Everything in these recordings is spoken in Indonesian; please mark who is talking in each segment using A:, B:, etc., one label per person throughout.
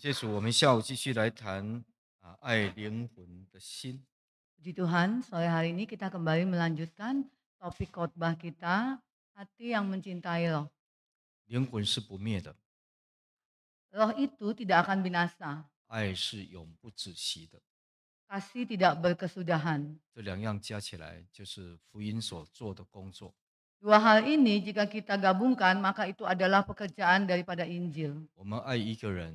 A: 谢主，我们下午继续来谈啊爱灵魂的心。
B: Puji Tuhan, sore hari ini kita kembali melanjutkan topik khotbah kita, hati yang mencintai roh. Roh itu tidak akan binasa, Kasih tidak berkesudahan.
A: 这两样加起来就是福音所做的工作。
B: Dua hal ini jika kita gabungkan maka itu adalah pekerjaan daripada Injil.
A: 我们爱一个人，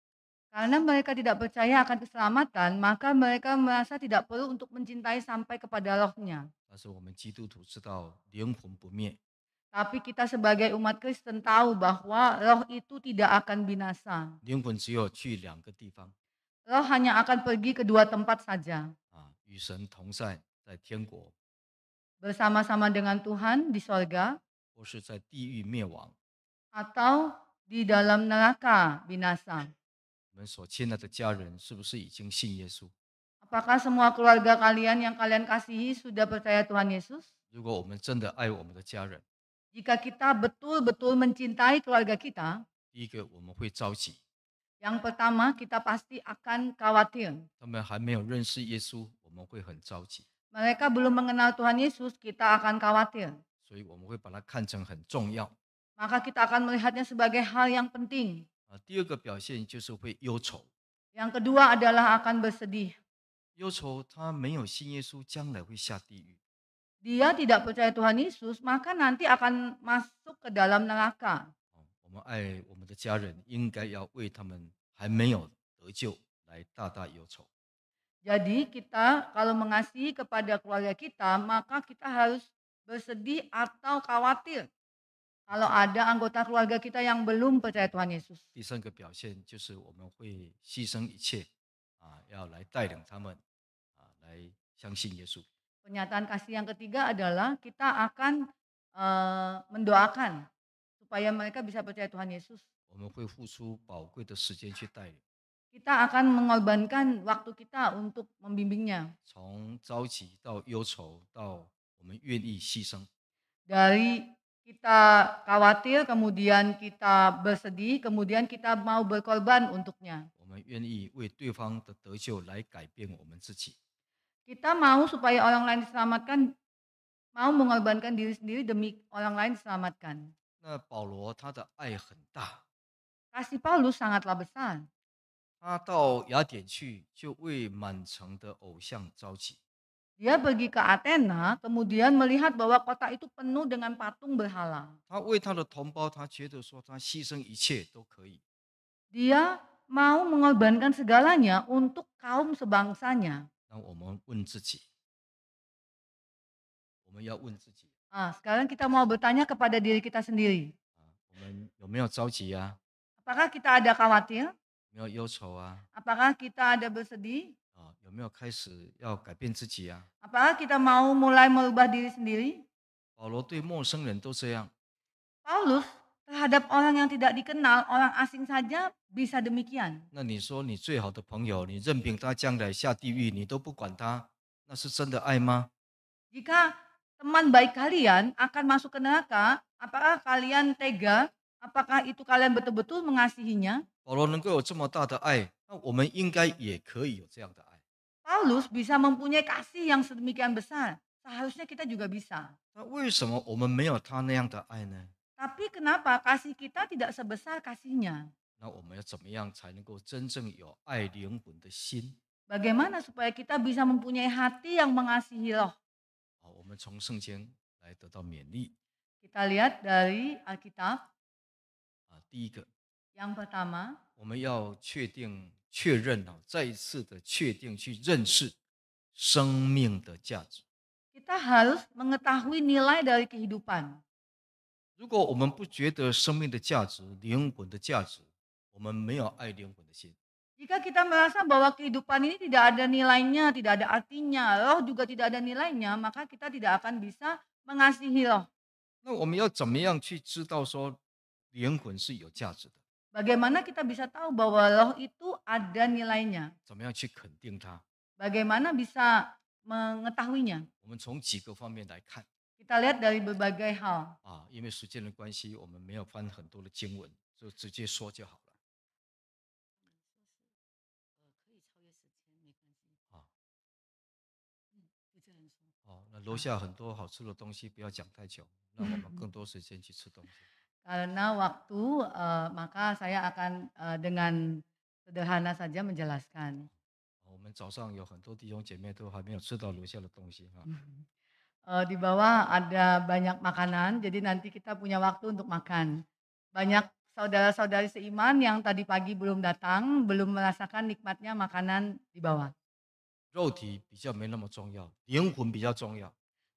B: Karena mereka tidak percaya akan keselamatan, maka mereka merasa tidak perlu untuk mencintai sampai kepada rohnya. Tapi kita sebagai umat Kristen tahu bahwa roh itu tidak akan binasa. Roh hanya akan pergi ke dua tempat saja. bersama sama dengan Tuhan di sorga Atau di dalam neraka binasa. Apakah semua keluarga kalian yang kalian kasihi sudah percaya Tuhan Yesus? Jika kita betul-betul mencintai keluarga kita,
A: 第一个我们会着急
B: ，yang pertama kita pasti akan khawatir. Mereka belum mengenal Tuhan Yesus, kita akan khawatir. Jadi, kita akan melihatnya sebagai hal yang penting. Yang kedua adalah akan bersedih. dia tidak percaya Tuhan Yesus, maka nanti akan masuk ke dalam neraka. Jadi kita kalau mengasihi kepada keluarga kita, maka kita harus bersedih atau khawatir. Kalau ada anggota keluarga kita yang belum percaya Tuhan Yesus. Pernyataan kasih yang ketiga adalah kita akan uh, mendoakan supaya mereka bisa percaya Tuhan Yesus. Kita akan mengorbankan waktu kita untuk membimbingnya. Dari kita khawatir, kemudian kita bersedih, kemudian kita mau berkorban untuknya. Kita mau supaya orang lain diselamatkan, mau mengorbankan diri sendiri demi orang lain diselamatkan. Kasih Paulus sangatlah besar. besar。
A: 他到雅典去，就为满城的偶像着急。
B: dia pergi ke Athena, kemudian melihat bahwa kota itu penuh dengan patung berhala. Dia mau mengorbankan segalanya untuk kaum sebangsanya. Ah, sekarang kita mau bertanya kepada diri kita sendiri.
A: Ah,
B: Apakah kita ada khawatir? Apakah kita ada bersedih?
A: 有没有开始要改变自己啊
B: ？Apakah kita mau mulai merubah diri sendiri?
A: 保罗对陌生人都这样
B: ，Paulus terhadap orang yang tidak dikenal, orang asing saja bisa demikian.
A: 那你说你最好的朋友，你任凭他将来下地狱，你都不管他，那是真的爱吗
B: ？Jika teman baik kalian akan masuk ke neraka, apakah kalian tega? Apakah itu kalian betul-betul mengasihinya?
A: 保罗能够有这么大的爱，那我们应该也可以有这样的爱。
B: Paulus bisa mempunyai kasih yang sedemikian besar. Seharusnya kita juga bisa. Tapi kenapa kasih kita tidak sebesar kasihnya? Bagaimana supaya kita bisa mempunyai hati yang mengasihi roh? Kita lihat dari Alkitab. Yang pertama,
A: 我们要确定确认啊，再一次的确定去认识生命的价值。
B: kita harus mengetahui nilai dari kehidupan。
A: 如果我们不觉得生命的价值、灵魂的价值，我们没有爱灵魂的心。
B: jika kita merasa bahwa kehidupan ini tidak ada nilainya, tidak ada artinya, roh juga tidak ada nilainya，maka kita tidak akan bisa mengasihi roh。那我
A: 们要怎么样去知道说灵魂是有价值的？
B: Bagaimana kita bisa tahu bahwa roh itu ada nilainya? Bagaimana bisa mengetahuinya? Kita lihat dari berbagai hal.
A: Ah, 因为时间的关系，我们没有翻很多的经文，就直接说就好了。楼下很多好吃的东西，不要讲太久，让我们更多时间去吃东西。
B: karena waktu uh, maka saya akan uh, dengan sederhana saja menjelaskan. Uh, di bawah ada banyak makanan, jadi nanti kita punya waktu untuk makan. Banyak saudara-saudari seiman yang tadi pagi belum datang, belum merasakan nikmatnya makanan di bawah.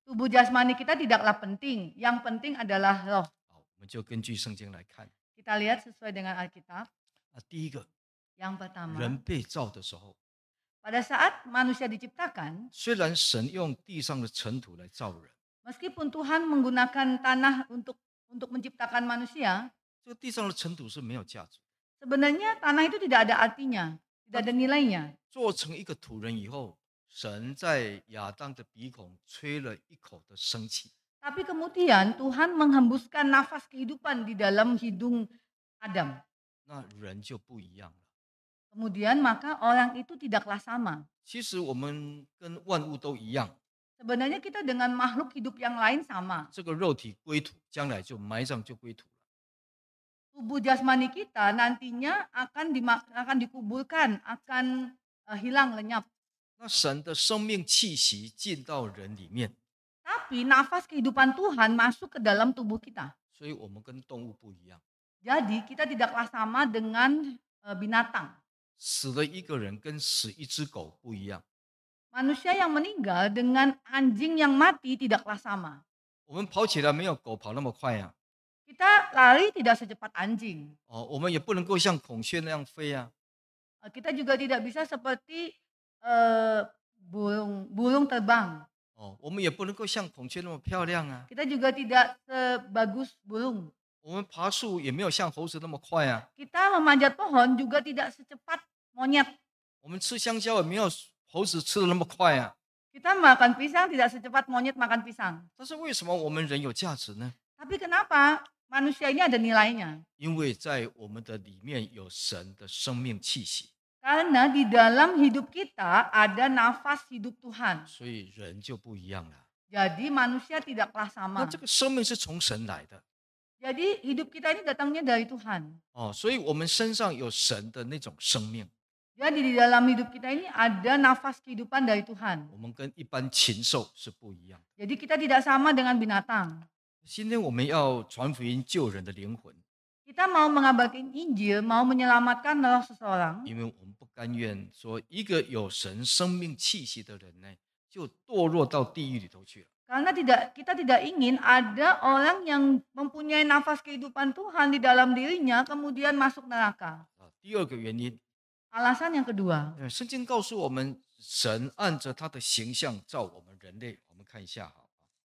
B: Tubuh jasmani kita tidaklah penting, yang penting adalah roh.
A: 就根据圣经来看，
B: 啊，第一个，人
A: 被造的时候，虽然神用地上的尘土来造人，
B: 虽然神用地上的尘土来造人，
A: 这个地上的尘土是没有价值，实际上，土人以后，神在亚当的鼻孔吹了一口的生气。
B: Tapi kemudian Tuhan menghembuskan nafas kehidupan di dalam hidung Adam. Kemudian maka orang itu tidaklah sama. Sebenarnya kita dengan makhluk hidup yang lain sama. Tubuh jasmani kita nantinya akan akan dikuburkan, akan eh, hilang lenyap.
A: 那神的生命气息进到人里面。
B: tapi nafas kehidupan Tuhan masuk ke dalam tubuh kita. Jadi kita tidaklah sama dengan e, binatang. Manusia yang meninggal dengan anjing yang mati tidaklah sama. Kita lari tidak secepat anjing. Kita juga tidak bisa seperti uh, burung burung terbang.
A: 我们也不能够像孔雀那么漂亮啊。
B: kita juga tidak sebagus burung。
A: 我们爬树也没有像猴子那么快啊。
B: kita memanjat pohon juga tidak secepat monyet。
A: 我们吃香蕉也没有猴子吃的那么快啊。
B: kita makan pisang tidak secepat monyet makan pisang。
A: 但是为什么我们人有价值呢
B: ？tapi kenapa manusia ini ada nilainya？
A: 因为在我们的里面有神的生命气息。
B: Karena di dalam hidup kita ada nafas
A: hidup Tuhan.
B: Jadi manusia tidaklah sama. Jadi hidup kita ini datangnya dari Tuhan. Jadi di dalam hidup kita ini ada nafas kehidupan dari Tuhan. Jadi kita tidak sama dengan binatang.
A: 今天我们要传福音救人的灵魂，
B: kita mau mengabarkan Injil, mau menyelamatkan roh seseorang. Karena tidak kita tidak ingin ada orang yang mempunyai nafas kehidupan Tuhan di dalam dirinya kemudian masuk neraka.
A: Alasan yang kedua,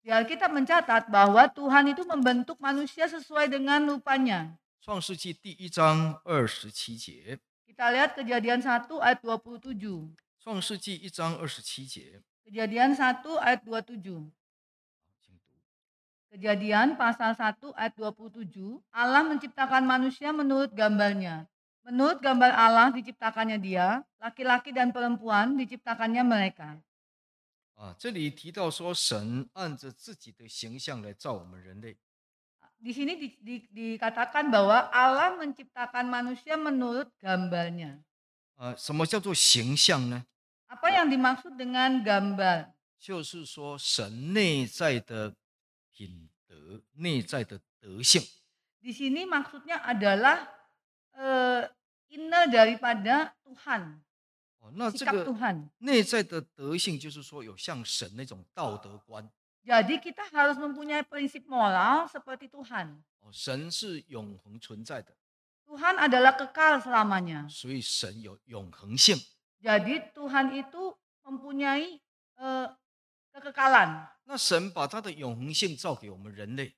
B: Ya, kita mencatat bahwa Tuhan itu membentuk manusia sesuai dengan rupanya.
A: 创世纪第一章二十七节。
B: Kita lihat kejadian satu ayat 27.
A: 创世纪一章二十七节。
B: Kejadian 1 ayat 27. Kejadian pasal 1 ayat 27, Allah menciptakan manusia menurut gambarnya. Menurut gambar Allah diciptakannya dia, laki-laki dan perempuan diciptakannya mereka.
A: Ah, 啊，这里提到说，神按着自己的形象来造我们人类。
B: di sini di, di, dikatakan bahwa Allah menciptakan manusia menurut gambarnya. Uh, Apa yang dimaksud dengan gambar? Di sini maksudnya adalah uh, inner daripada Tuhan. Tuhan. Jadi kita harus mempunyai prinsip moral seperti Tuhan.
A: 哦，神是永恒存在的，Tuhan oh, adalah kekal selamanya. 所以神有永恒性。
B: Jadi Tuhan itu mempunyai eh, kekekalan.
A: 那神把他的永恒性造给我们人类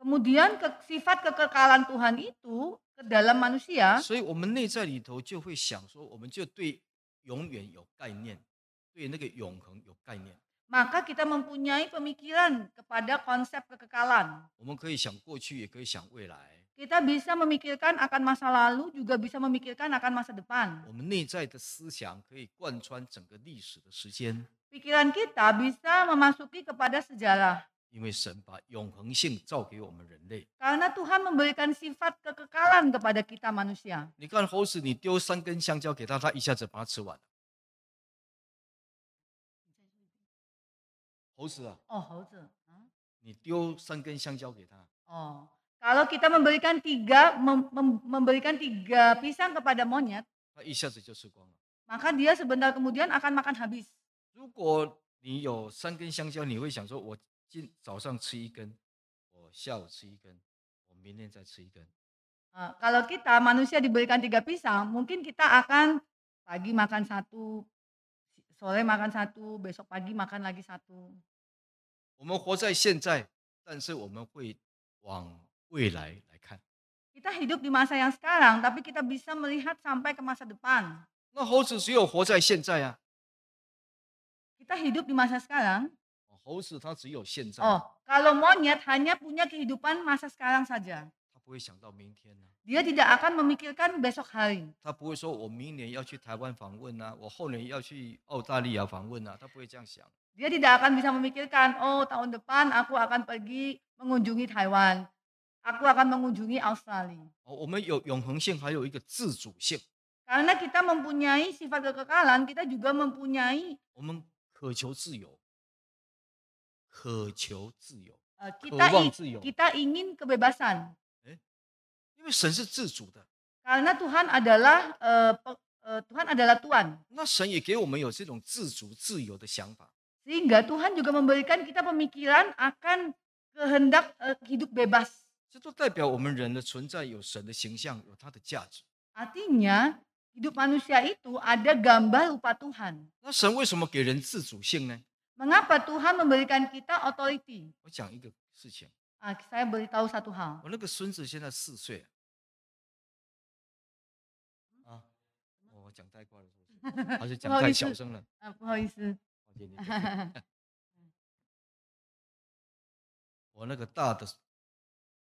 B: ，Kemudian ke- sifat kekekalan Tuhan itu ke dalam manusia,
A: 所以我们内在里头就会想说，我们就对永远有概念，对那个永恒有概念。
B: maka kita mempunyai pemikiran kepada konsep kekekalan. Kita bisa memikirkan akan masa lalu, juga bisa memikirkan akan masa depan. Pikiran kita bisa memasuki kepada sejarah. Karena Tuhan memberikan sifat kekekalan kepada kita manusia.
A: 你看猴子，你丢三根香蕉给他，他一下子把它吃完了。猴子啊。Oh,
B: Kalau kita memberikan tiga mem, memberikan tiga pisang kepada monyet, maka dia sebentar kemudian akan makan habis. kalau kita manusia diberikan tiga pisang, mungkin kita akan pagi makan satu, sore makan satu, besok pagi makan lagi satu.
A: 我们活在现在，但是我们会往未来来看。
B: kita hidup di masa yang sekarang, tapi kita bisa melihat sampai ke masa depan.
A: 那猴子只有活在现在啊。
B: kita hidup di masa sekarang.
A: 猴子它只有现在。oh,
B: kalau monyet hanya punya kehidupan masa sekarang saja.
A: 它不会想到明天呢。
B: dia tidak akan memikirkan besok hari.
A: 它不会说“我明年要去台湾访问啊，我后年要去澳大利亚访问啊”，他不会这样想。
B: dia tidak akan bisa memikirkan, oh tahun depan aku akan pergi mengunjungi Taiwan, aku akan mengunjungi Australia. Oh, Karena kita mempunyai sifat kekekalan, kita juga mempunyai kita, ingin kebebasan. Karena Tuhan adalah uh, uh, Tuhan adalah Tuhan.
A: 那神也给我们有这种自主自由的想法。
B: sehingga Tuhan juga memberikan kita pemikiran akan kehendak uh,
A: hidup bebas.
B: Artinya hidup manusia itu ada gambar rupa Tuhan. Mengapa Tuhan memberikan kita authority? Ah, saya beritahu satu hal.
A: 我那个孙子现在四岁。啊，我讲太快了，还是讲太小声了？
B: 啊，不好意思。
A: 我那个大的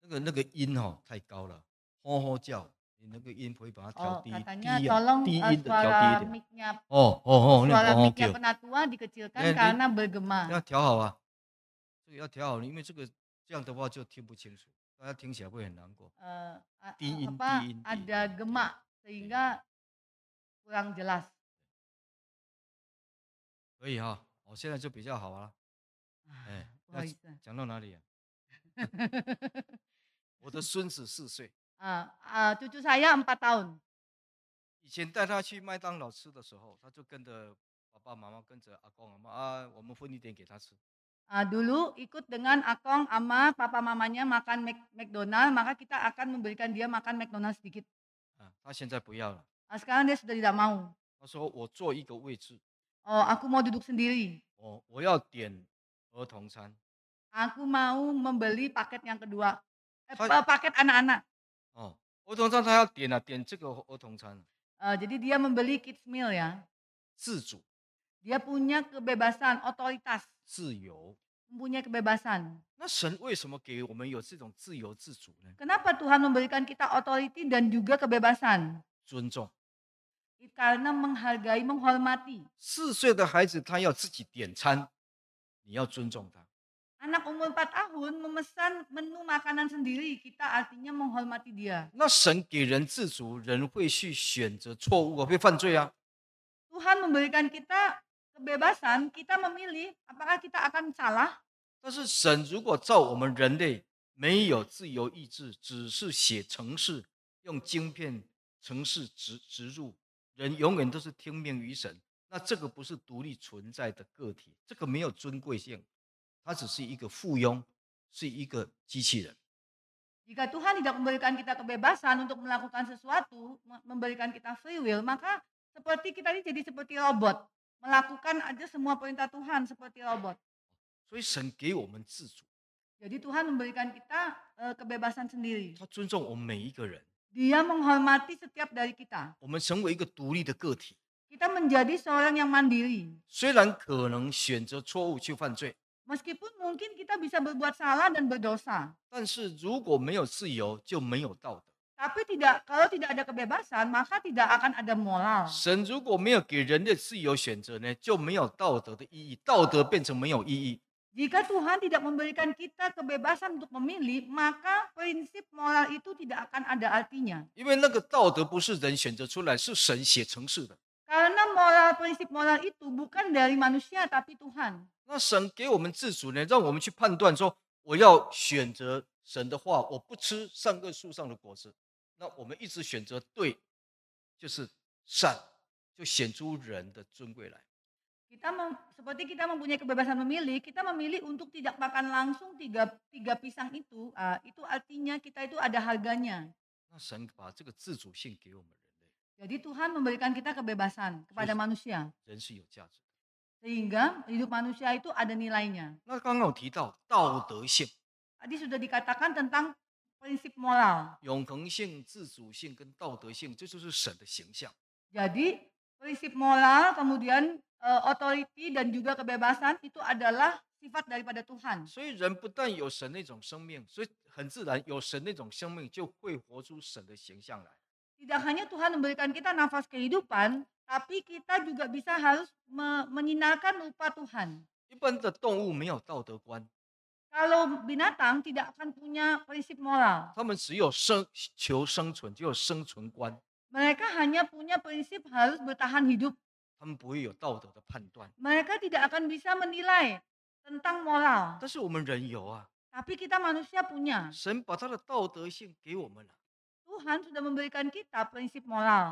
A: 那个那个音哦太高了，吼吼叫。你那个音可以把它调低低啊。低音的调低音。
B: 哦哦哦，那个哦哦哦。哦哦哦。哦哦哦。哦哦哦。哦哦哦。哦哦哦。哦哦哦。哦哦哦。哦哦哦。哦哦哦。哦哦
A: 哦。哦哦哦。哦哦哦。哦
B: 哦
A: 哦。哦哦我现在就比较好啊，哎，讲到哪里？我的孙子四岁
B: 啊啊，cucu s a
A: 以前带他去麦当劳吃的时候，他就跟着爸爸妈妈，跟着阿公阿妈啊，我们分一点给他吃。
B: 啊，dulu ikut dengan akong ama papa mamanya makan mcdonald, maka kita akan memberikan dia makan mcdonald sedikit。
A: 啊，他现在不要了。
B: 啊，sekarang dia sudah tidak mau。
A: 他说我坐一个位置。
B: Oh, aku mau duduk sendiri.
A: Oh, oh, ya, oh
B: mau membeli paket yang kedua. Eh, paket anak-anak.
A: 哦，儿童餐他要点啊，点这个儿童餐
B: Eh, oh, jadi dia membeli kids meal ya. 自主 Dia punya kebebasan, otoritas.
A: 自由。
B: Mempunyai kebebasan.
A: 那神为什么给我们有这种自由自主呢
B: ？Kenapa nah, Tuhan memberikan kita otoritas dan juga kebebasan? 尊重，karena menghargai, menghormati.
A: 四岁的孩子他要自己点餐，你要尊重他。
B: Anak umur empat tahun memesan menu makanan sendiri, kita artinya menghormati dia.
A: 那神给人自主，人会去选择错误啊，会犯罪啊。
B: Tuhan memberikan kita kebebasan, kita memilih apakah kita akan salah. 但是
A: 神如果照我们人类没有自由意志，只是写程式，用晶片程式植植入，人永远都是听命于神，那这个不是独立存在的个体，这个没有尊贵性，它只是一个附庸，是一个机器人。
B: 如果主愿意再给我们自由，来去做某件事情，给我们自由，那么我们就会变成一个机器人，去做主所吩咐的事情。
A: 所以，神给我们自由。
B: 所以，主给我们自由，我们就可以做主所吩咐的事情。
A: 他尊重我们每一个人。
B: Dia menghormati setiap dari kita. Kita menjadi seorang yang mandiri. Meskipun mungkin kita bisa berbuat salah dan berdosa, Tapi tidak kalau tidak ada kebebasan maka tidak akan ada moral.
A: 神如果没有给人的自由选择呢，就没有道德的意义，道德变成没有意义。如果主神不给我们自由选择，那么道德原则就没有意义了。因为那个道德不是人选择出来的，是神写成事的。
B: 因为道德原则不是来自人，而是来自神。
A: 那神给我们自主，让我们去判断：我要选择神的话，我不吃善恶树上的果子。那我们一直选择对，就是善，就显出人的尊贵来。
B: Kita mem, seperti kita mempunyai kebebasan memilih, kita memilih untuk tidak makan langsung tiga, tiga pisang itu. Uh, itu artinya kita itu ada harganya. Jadi Tuhan memberikan kita kebebasan kepada manusia. Sehingga hidup manusia itu ada nilainya. Tadi sudah dikatakan tentang prinsip moral. Jadi prinsip moral kemudian e, authority dan juga kebebasan itu adalah sifat daripada Tuhan. tidak hanya Tuhan memberikan kita nafas kehidupan, tapi kita juga bisa harus me menyinarkan rupa Tuhan. Kalau binatang tidak akan punya prinsip moral.
A: 只有生存观。
B: mereka hanya punya prinsip harus bertahan hidup.
A: Ya,
B: Mereka tidak akan bisa menilai tentang moral.
A: Tapi
B: ya. kita manusia punya.
A: Tuhan sudah memberikan kita prinsip moral.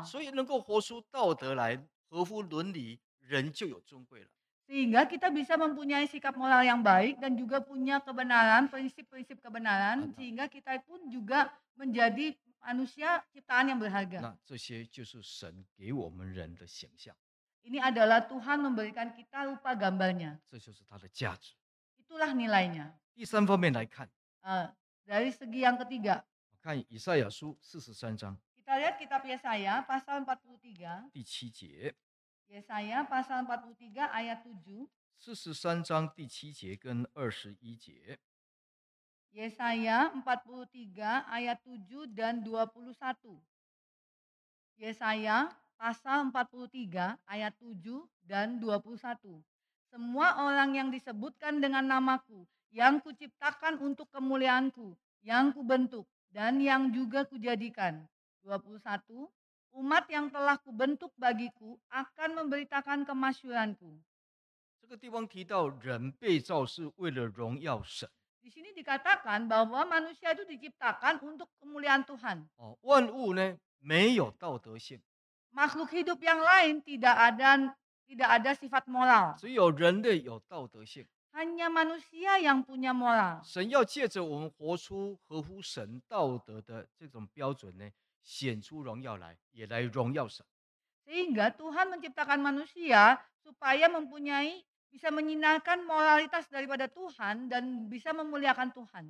A: Sehingga
B: kita bisa mempunyai sikap moral yang baik dan juga punya kebenaran, prinsip-prinsip kebenaran, sehingga kita pun juga menjadi manusia ciptaan yang berharga. Nah, ini adalah Tuhan memberikan kita rupa gambarnya. Itulah nilainya.
A: Uh, dari segi yang ketiga,
B: kita lihat kitab Yesaya pasal 43. Yesaya pasal 43 ayat 7.
A: 四十三章第七节跟二十一节，
B: Yesaya 43 ayat 7 dan 21. Yesaya pasal 43 ayat 7 dan 21. Semua orang yang disebutkan dengan namaku, yang kuciptakan untuk kemuliaanku, yang kubentuk, dan yang juga kujadikan. 21. Umat yang telah kubentuk bagiku akan memberitakan kemasyuranku.
A: 这个地方提到人被造是为了荣耀神。
B: di sini dikatakan bahwa manusia itu diciptakan untuk kemuliaan Tuhan. Oh, Makhluk hidup yang lain tidak ada tidak ada sifat moral. Hanya manusia yang punya moral.
A: 神要借着我们活出合乎神道德的这种标准呢，显出荣耀来，也来荣耀神。
B: Sehingga Tuhan menciptakan manusia supaya mempunyai bisa menyinarkan moralitas daripada Tuhan dan bisa memuliakan Tuhan.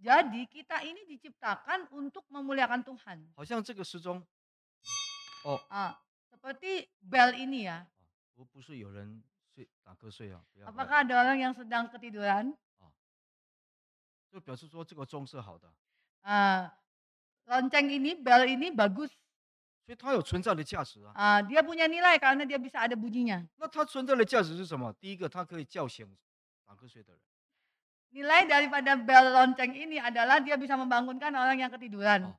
B: Jadi kita ini diciptakan untuk memuliakan Tuhan. Oh. Ah, seperti bel ini ya. Apakah ada orang yang sedang ketiduran? Ah, lonceng ini bel ini bagus
A: dia
B: punya nilai karena dia bisa ada bunyinya. daripada bel lonceng ini adalah dia bisa membangunkan orang yang ketiduran.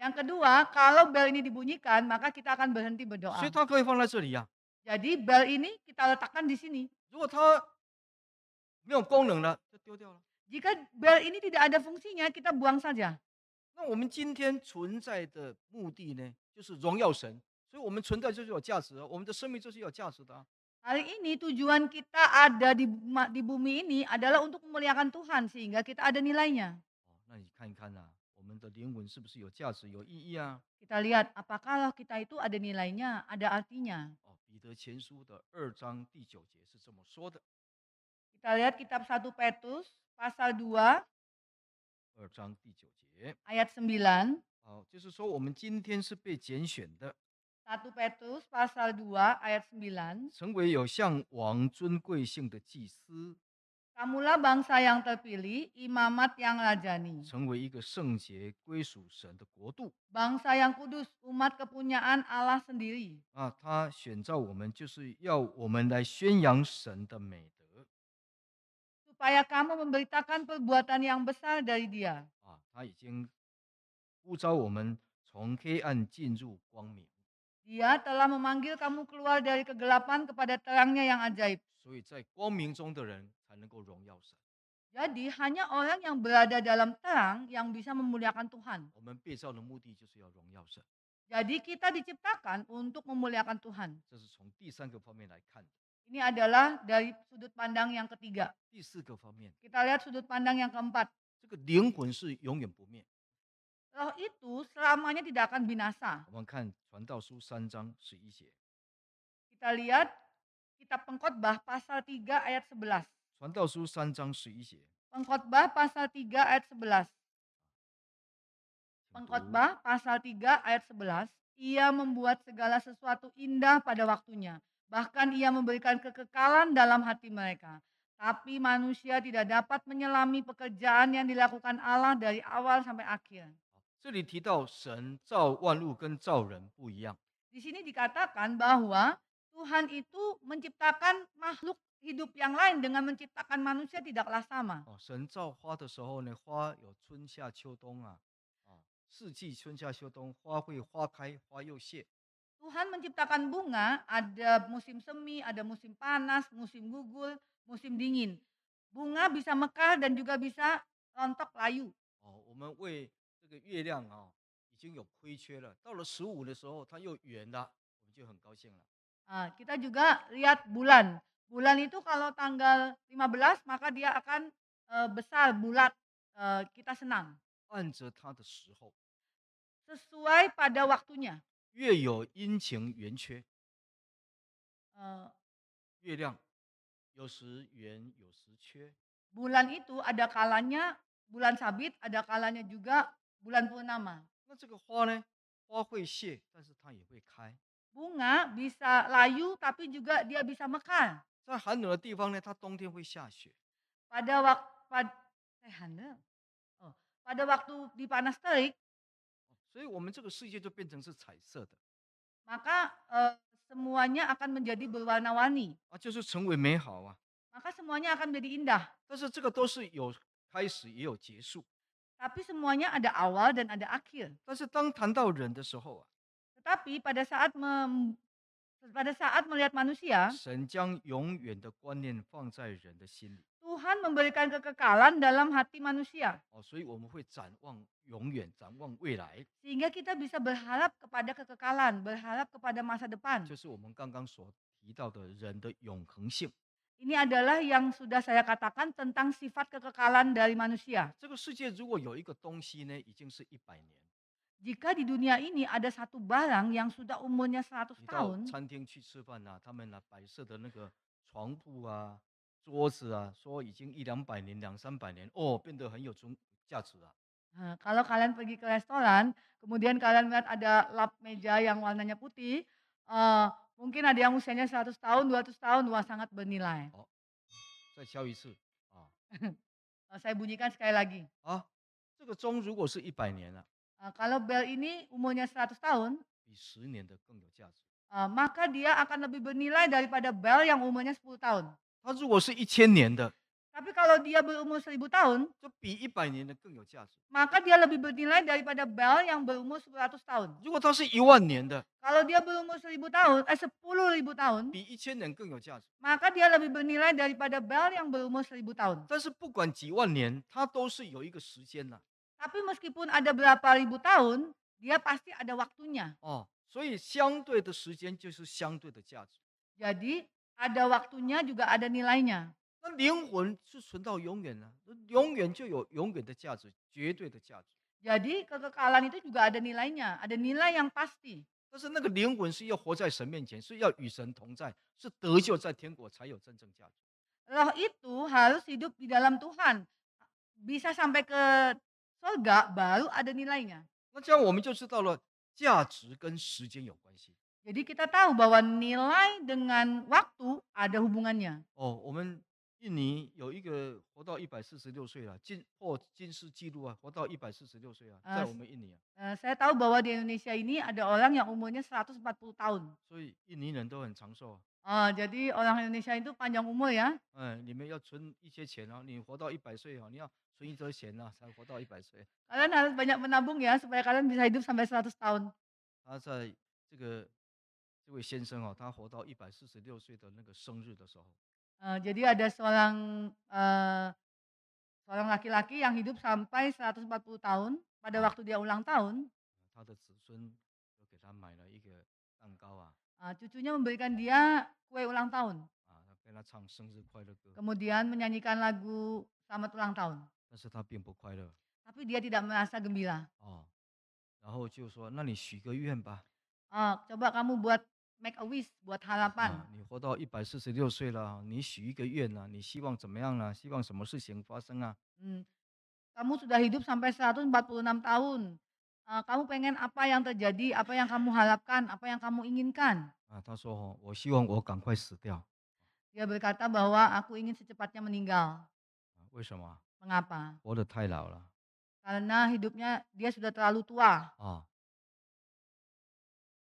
B: Yang kedua, kalau bel ini dibunyikan, maka kita akan berhenti berdoa. Jadi, bel ini kita letakkan di sini. Jika bel ini tidak ada fungsinya, kita buang saja.
A: 那我们今天存在的目的呢，就是荣耀神，所以我们存在就是有价值的，我们的生命就是有价值的啊。
B: Hari ini tujuan kita ada di di bumi ini adalah untuk memuliakan Tuhan sehingga kita ada nilainya. kita lihat apakah kita itu ada nilainya, ada artinya. lihat kitab 1 Petrus pasal 2
A: 二章第九节。Ayat sembilan。好，就是说我们今天是被拣选的。
B: 1 Petrus pasal dua ayat sembilan。
A: 成为有像王尊贵性的祭司。
B: Kamula bangsa yang terpilih, imamat yang rajani。
A: 成为一个圣洁归属神的国度。
B: Bangsa yang kudus, umat kepunyaan Allah sendiri。
A: 啊，他选召我们就是要我们来宣扬神的美。
B: supaya kamu memberitakan perbuatan yang besar dari Dia. Dia telah memanggil kamu keluar dari kegelapan kepada terangnya yang ajaib. Jadi hanya orang yang berada dalam terang yang bisa memuliakan Tuhan. Jadi kita diciptakan untuk memuliakan Tuhan. Ini adalah dari sudut pandang yang ketiga. Kita lihat sudut pandang yang keempat. Roh itu selamanya tidak akan binasa. Kita lihat kitab pengkhotbah pasal 3 ayat 11. Pengkhotbah pasal 3 ayat 11. Pengkhotbah pasal 3 ayat 11, ia membuat segala sesuatu indah pada waktunya Bahkan ia memberikan kekekalan dalam hati mereka. Tapi manusia tidak dapat menyelami pekerjaan yang dilakukan Allah dari awal sampai akhir. Oh, Di sini dikatakan bahwa Tuhan itu menciptakan makhluk hidup yang lain dengan menciptakan manusia tidaklah sama.
A: 哦，神造花的时候呢，花有春夏秋冬啊，啊，四季春夏秋冬，花会花开，花又谢。Oh,
B: Tuhan menciptakan bunga, ada musim semi, ada musim panas, musim gugul, musim dingin. Bunga bisa mekar dan juga bisa rontok layu.
A: Oh, 我们为这个月亮啊、哦，已经有亏缺了。到了十五的时候，它又圆了，我们就很高兴了。
B: Ah, kita juga lihat bulan. Bulan itu kalau tanggal 15 maka dia akan uh, besar, bulat. Uh, kita senang.
A: 按着它的时候
B: ，sesuai pada waktunya.
A: 月有阴晴圆缺。呃，月亮有时圆，有时缺。
B: bulan itu ada kalanya bulan sabit ada kalanya juga bulan purnama。那
A: 这个花呢？花会谢，但是它也会开。
B: bunga bisa layu tapi juga dia bisa mekar。在寒冷的地
A: 方呢，它冬天会下雪。pada waktu di panas terik 所以我们这个世界就变成是彩色的
B: ，maka semuanya akan menjadi berwarna-warni，
A: 啊就是成为美好啊，maka semuanya akan menjadi indah。但是这个都是有开始也有结束，tapi semuanya ada awal dan ada akhir。但是当谈到人的时候啊，tetapi pada
B: saat pada saat melihat manusia，
A: 神将永远的观念放在人的心里。
B: Tuhan memberikan kekekalan dalam hati manusia. Oh, Sehingga kita bisa berharap kepada kekekalan, berharap kepada masa depan. Ini adalah yang sudah saya katakan tentang sifat kekekalan dari manusia. Jika di dunia ini ada satu barang yang sudah umurnya 100 tahun,
A: 桌子啊，说已经一两百年、两三百年，哦，变得很有中价值啊。
B: Nah, kalau kalian pergi ke restoran, kemudian kalian lihat ada lap meja yang warnanya putih, uh, mungkin ada yang usianya 100 tahun, 200 tahun, wah sangat bernilai. Oh,
A: saya xiao isi. Oh.
B: saya bunyikan sekali lagi.
A: Ah, 这个钟如果是一百年了、
B: 啊，uh, kalau bel ini umurnya 100 tahun, Uh, maka dia akan lebih bernilai daripada bel yang umurnya 10 tahun. 它如
A: 果是一千年的
B: ，tapi kalau dia berumur seribu tahun, 就比一
A: 百年的更有价值。
B: maka dia lebih bernilai daripada bel yang berumur seratus tahun. 如果它是
A: 一万年的
B: ，Kalau dia berumur seribu tahun, eh sepuluh ribu tahun, 比一千年更有价值。maka dia lebih bernilai daripada bel yang berumur seribu tahun。
A: 但是不管几万年，它都是有一个时间的。
B: tapi meskipun ada berapa ribu tahun, dia pasti ada waktunya.
A: 哦。所以相对的时间就是相对的价值。
B: Jadi ada waktunya juga ada nilainya. Jadi kekekalan itu juga ada nilainya, ada nilai yang pasti. 但是那
A: 个灵魂是要活在神面前，是要与神同在，是得救在天国才有真正价值。
B: Roh itu harus hidup di dalam Tuhan, bisa sampai ke surga baru ada nilainya. Jadi kita tahu bahwa nilai dengan waktu ada hubungannya.
A: 哦，我们印尼有一个活到一百四十六岁了，进破金氏纪录啊，活到一百四十六岁啊，在我们印尼啊
B: ，Eh, oh, saya tahu bahwa di Indonesia ini ada orang yang umurnya 140 tahun. jadi orang Indonesia itu panjang umur ya. harus banyak menabung ya supaya kalian bisa hidup sampai 100 tahun.
A: 这位先生哦，他活到一百四十六岁的那个生日的时候。
B: 呃，jadi ada seorang seorang laki-laki yang hidup sampai seratus empat puluh tahun pada waktu dia ulang tahun。
A: 他的子孙都给他买了一个蛋糕啊。啊
B: ，cucunya memberikan dia kue ulang tahun。
A: 啊 b e n 唱生日快乐歌。kemudian
B: menyanyikan lagu selamat ulang tahun。
A: 但是他并不快乐。
B: tapi dia tidak merasa gembira。
A: 哦，然后就说，那你许个愿吧。
B: Coba kamu buat make a wish, buat harapan.
A: harapan.，你活到一百四十六岁了，你许一个愿呢、你希望怎么样呢、希望什么事情发生啊
B: ？Hmm. Kamu sudah hidup sampai 146 tahun. Ah, kamu pengen apa yang terjadi, apa yang kamu harapkan, apa yang kamu inginkan.
A: 啊，他说哦，我希望我赶快死掉。
B: Dia berkata bahwa aku ingin secepatnya meninggal. Mengapa? Karena hidupnya dia sudah terlalu tua.
A: Ah,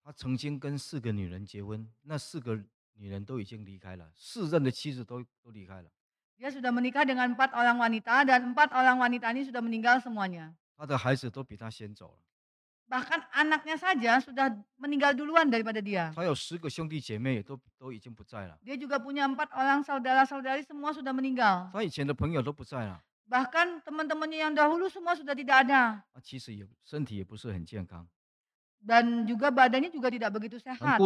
A: 他曾经跟四个女人结婚，那四个女人都已经离开了，四任的妻子都都离开了。
B: Dia sudah menikah dengan empat orang wanita dan empat orang wanita ini sudah meninggal semuanya。
A: 他的孩子都比他先走了
B: ，bahkan anaknya saja sudah meninggal duluan daripada dia。
A: 他有十个兄弟姐妹，都都已经不在了。
B: Dia juga punya empat orang saudara-saudari semua sudah meninggal。
A: 他以前的朋友都不在了
B: ，bahkan teman-temannya yang dahulu semua sudah tidak ada。
A: 其实也身体也不是很健康。
B: dan juga badannya juga tidak begitu sehat.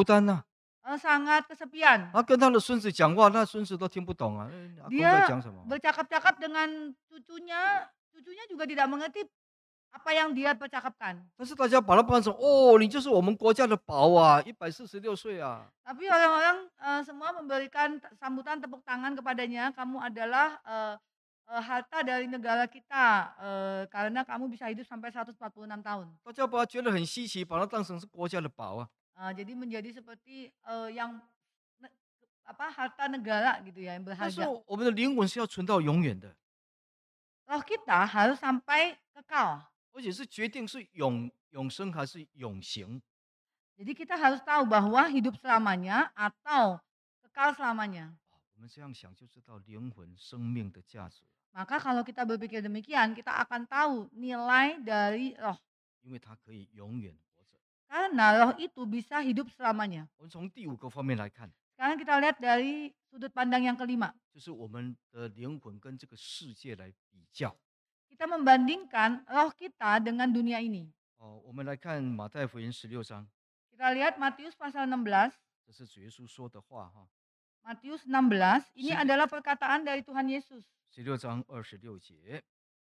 B: Eh,
A: sangat kesepian. Eh, dia
B: bercakap cakap dengan cucunya, cucunya juga tidak mengerti apa yang dia percakapkan.
A: Oh, ya. Tapi
B: orang orang-orang eh, semua memberikan sambutan tepuk tangan kepadanya, kamu adalah uh, Eh, harta dari negara kita, eh, karena kamu bisa hidup sampai 146 tahun.
A: 大家不要觉得很稀奇，把它当成是国家的宝啊。
B: Eee, jadi menjadi seperti, eh, yang apa, harta negara gitu ya, yang berharga. Roh
A: kita harus sampai kekal.
B: Jadi kita harus tahu bahwa hidup selamanya atau kekal selamanya.
A: 我们这样想就知道灵魂生命的价值。
B: maka kalau kita berpikir demikian, kita akan tahu nilai dari roh. Karena roh itu bisa hidup selamanya. Sekarang kita lihat dari sudut pandang yang kelima. Kita membandingkan roh kita dengan dunia ini. Kita lihat Matius pasal 16. Matius 16, ini adalah perkataan dari Tuhan Yesus.
A: 十六章二十六节。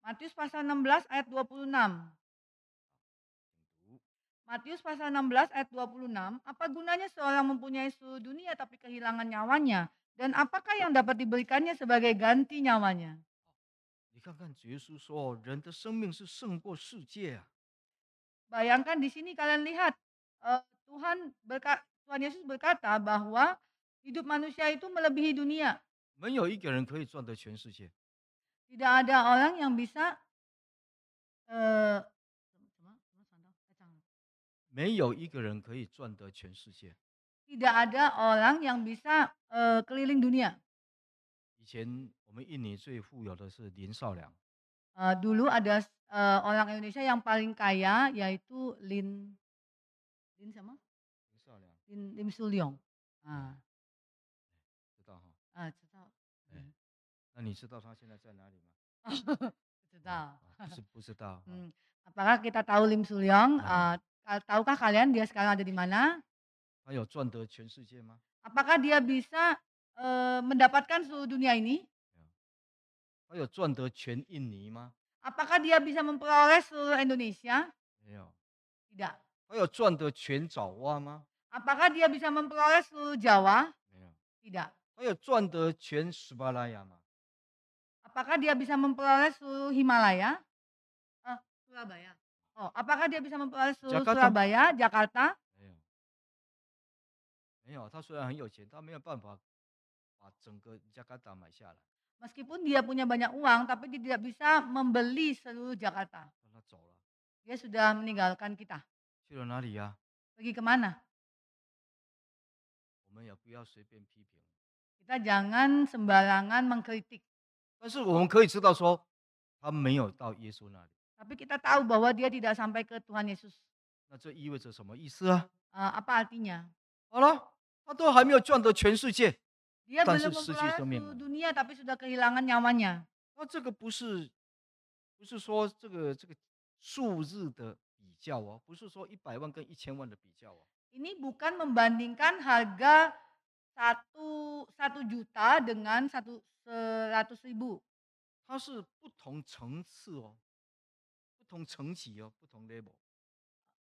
B: Matius pasal 16 ayat 26. Matius pasal 16 ayat 26, apa gunanya seorang mempunyai seluruh dunia tapi kehilangan nyawanya? Dan apakah yang dapat diberikannya sebagai ganti nyawanya? Bayangkan di sini kalian lihat Tuhan berka Tuhan Yesus berkata bahwa hidup manusia itu melebihi dunia. Tidak ada orang yang bisa, uh, eh, Tidak ada orang yang bisa uh, keliling dunia. Uh, dulu ada uh, orang Indonesia yang paling kaya yaitu Lin Lin sama Lin Lim Sulyong. Ah,
A: 知道哈？ah, iya, iya. iya, 那你知道他现在在哪里吗？不知道，啊不是不知道。啊 Hmm,
B: apakah kita tahu Lim Sulyong? Nah, tahukah kalian dia sekarang ada di mana? Apakah dia bisa eh, mendapatkan seluruh dunia ini? Apakah dia bisa memperoleh seluruh Indonesia? 没有。Tidak. Apakah dia bisa memperoleh seluruh Jawa? 没有。Tidak. Apakah dia bisa memperoleh seluruh Himalaya? Eh, Surabaya. Oh, apakah dia bisa memperoleh seluruh Jakarta. Surabaya, Jakarta? Meskipun dia punya banyak uang, tapi dia tidak bisa membeli seluruh Jakarta. Dia sudah meninggalkan kita. Pergi kemana? Kita jangan sembarangan mengkritik. 但是我们可
A: 以知道，说他没有到耶稣那里。
B: tapi kita tahu bahwa dia tidak sampai ke Tuhan Yesus.
A: 那这意味着什么意思啊？
B: 啊，apa artinya？
A: 好了，他都还没有赚得全世界，但是失去生命。
B: d u n i a tapi sudah kehilangan nyawanya。
A: 那这个不是不是说这个这个数日的比较哦，不是说一百万跟一千万的比较哦。
B: ini bukan membandingkan harga satu satu juta dengan satu seratus ribu. 它是不
A: 同层次哦，不同层级哦，不同 level。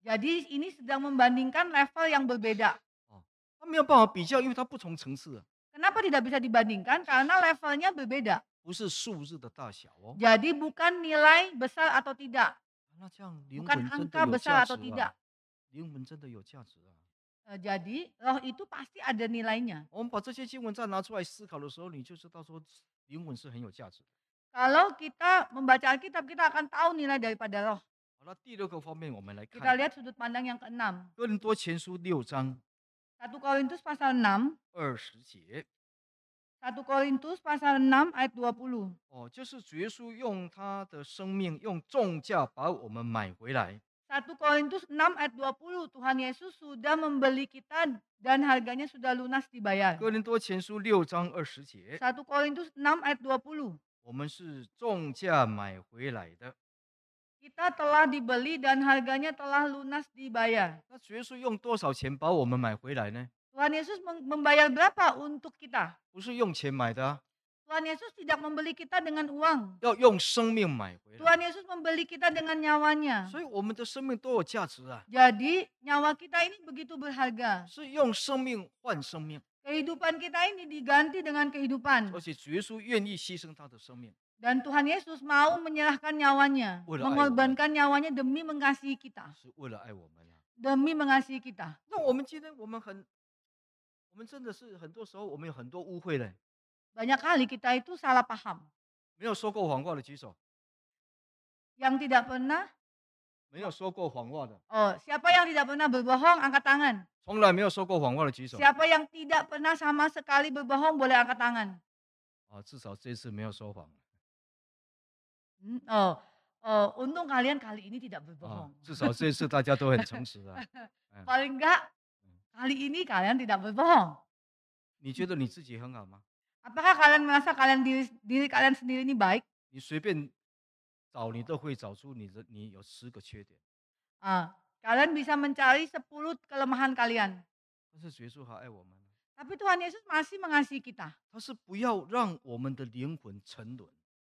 B: Jadi ini sedang membandingkan level yang berbeda. Kenapa tidak bisa dibandingkan? Karena levelnya berbeda.
A: 不是数字的大小哦。
B: Jadi bukan nilai besar atau tidak.
A: 那这样灵 Bukan angka besar atau tidak jadi roh itu pasti ada nilainya.
B: Kalau kita membaca Alkitab, kita akan tahu nilai daripada
A: roh. Kita lihat
B: sudut pandang yang keenam. Satu Korintus pasal 6
A: 20节
B: 1 Korintus pasal 6 ayat 20.
A: 哦，就是主耶稣用他的生命，用重价把我们买回来。
B: 1 Korintus 6 ayat 20, Tuhan Yesus sudah membeli kita dan harganya sudah lunas dibayar.
A: 1 Korintus
B: 6 ayat 20, Kita telah dibeli dan harganya telah lunas dibayar. Tuhan Yesus membayar berapa untuk kita? Tuhan Yesus tidak membeli kita dengan uang.
A: Tuhan
B: Yesus membeli kita dengan nyawanya. Jadi nyawa kita ini begitu berharga. Kehidupan kita ini diganti dengan kehidupan. Dan Tuhan Yesus mau menyerahkan nyawanya, mengorbankan nyawanya demi mengasihi kita. Demi mengasihi kita. banyak kali kita itu salah paham。
A: 没有说过谎话的举手。
B: yang tidak pernah。
A: 没有说过谎话的。
B: oh siapa yang tidak pernah berbohong angkat tangan。
A: 从来没有说过谎话的举手。siapa
B: yang tidak pernah sama sekali berbohong boleh angkat tangan。
A: 啊至少这次没有说谎。
B: 嗯哦哦，untung kalian kali ini tidak berbohong。至少这次大家都很诚实啊。paling enggak kali ini kalian tidak berbohong。
A: 你觉得你自己很好吗？
B: Apakah kalian merasa kalian diri, diri kalian sendiri ini baik? Uh, kalian bisa mencari 10 kelemahan kalian. Tapi Tuhan Yesus masih mengasihi kita.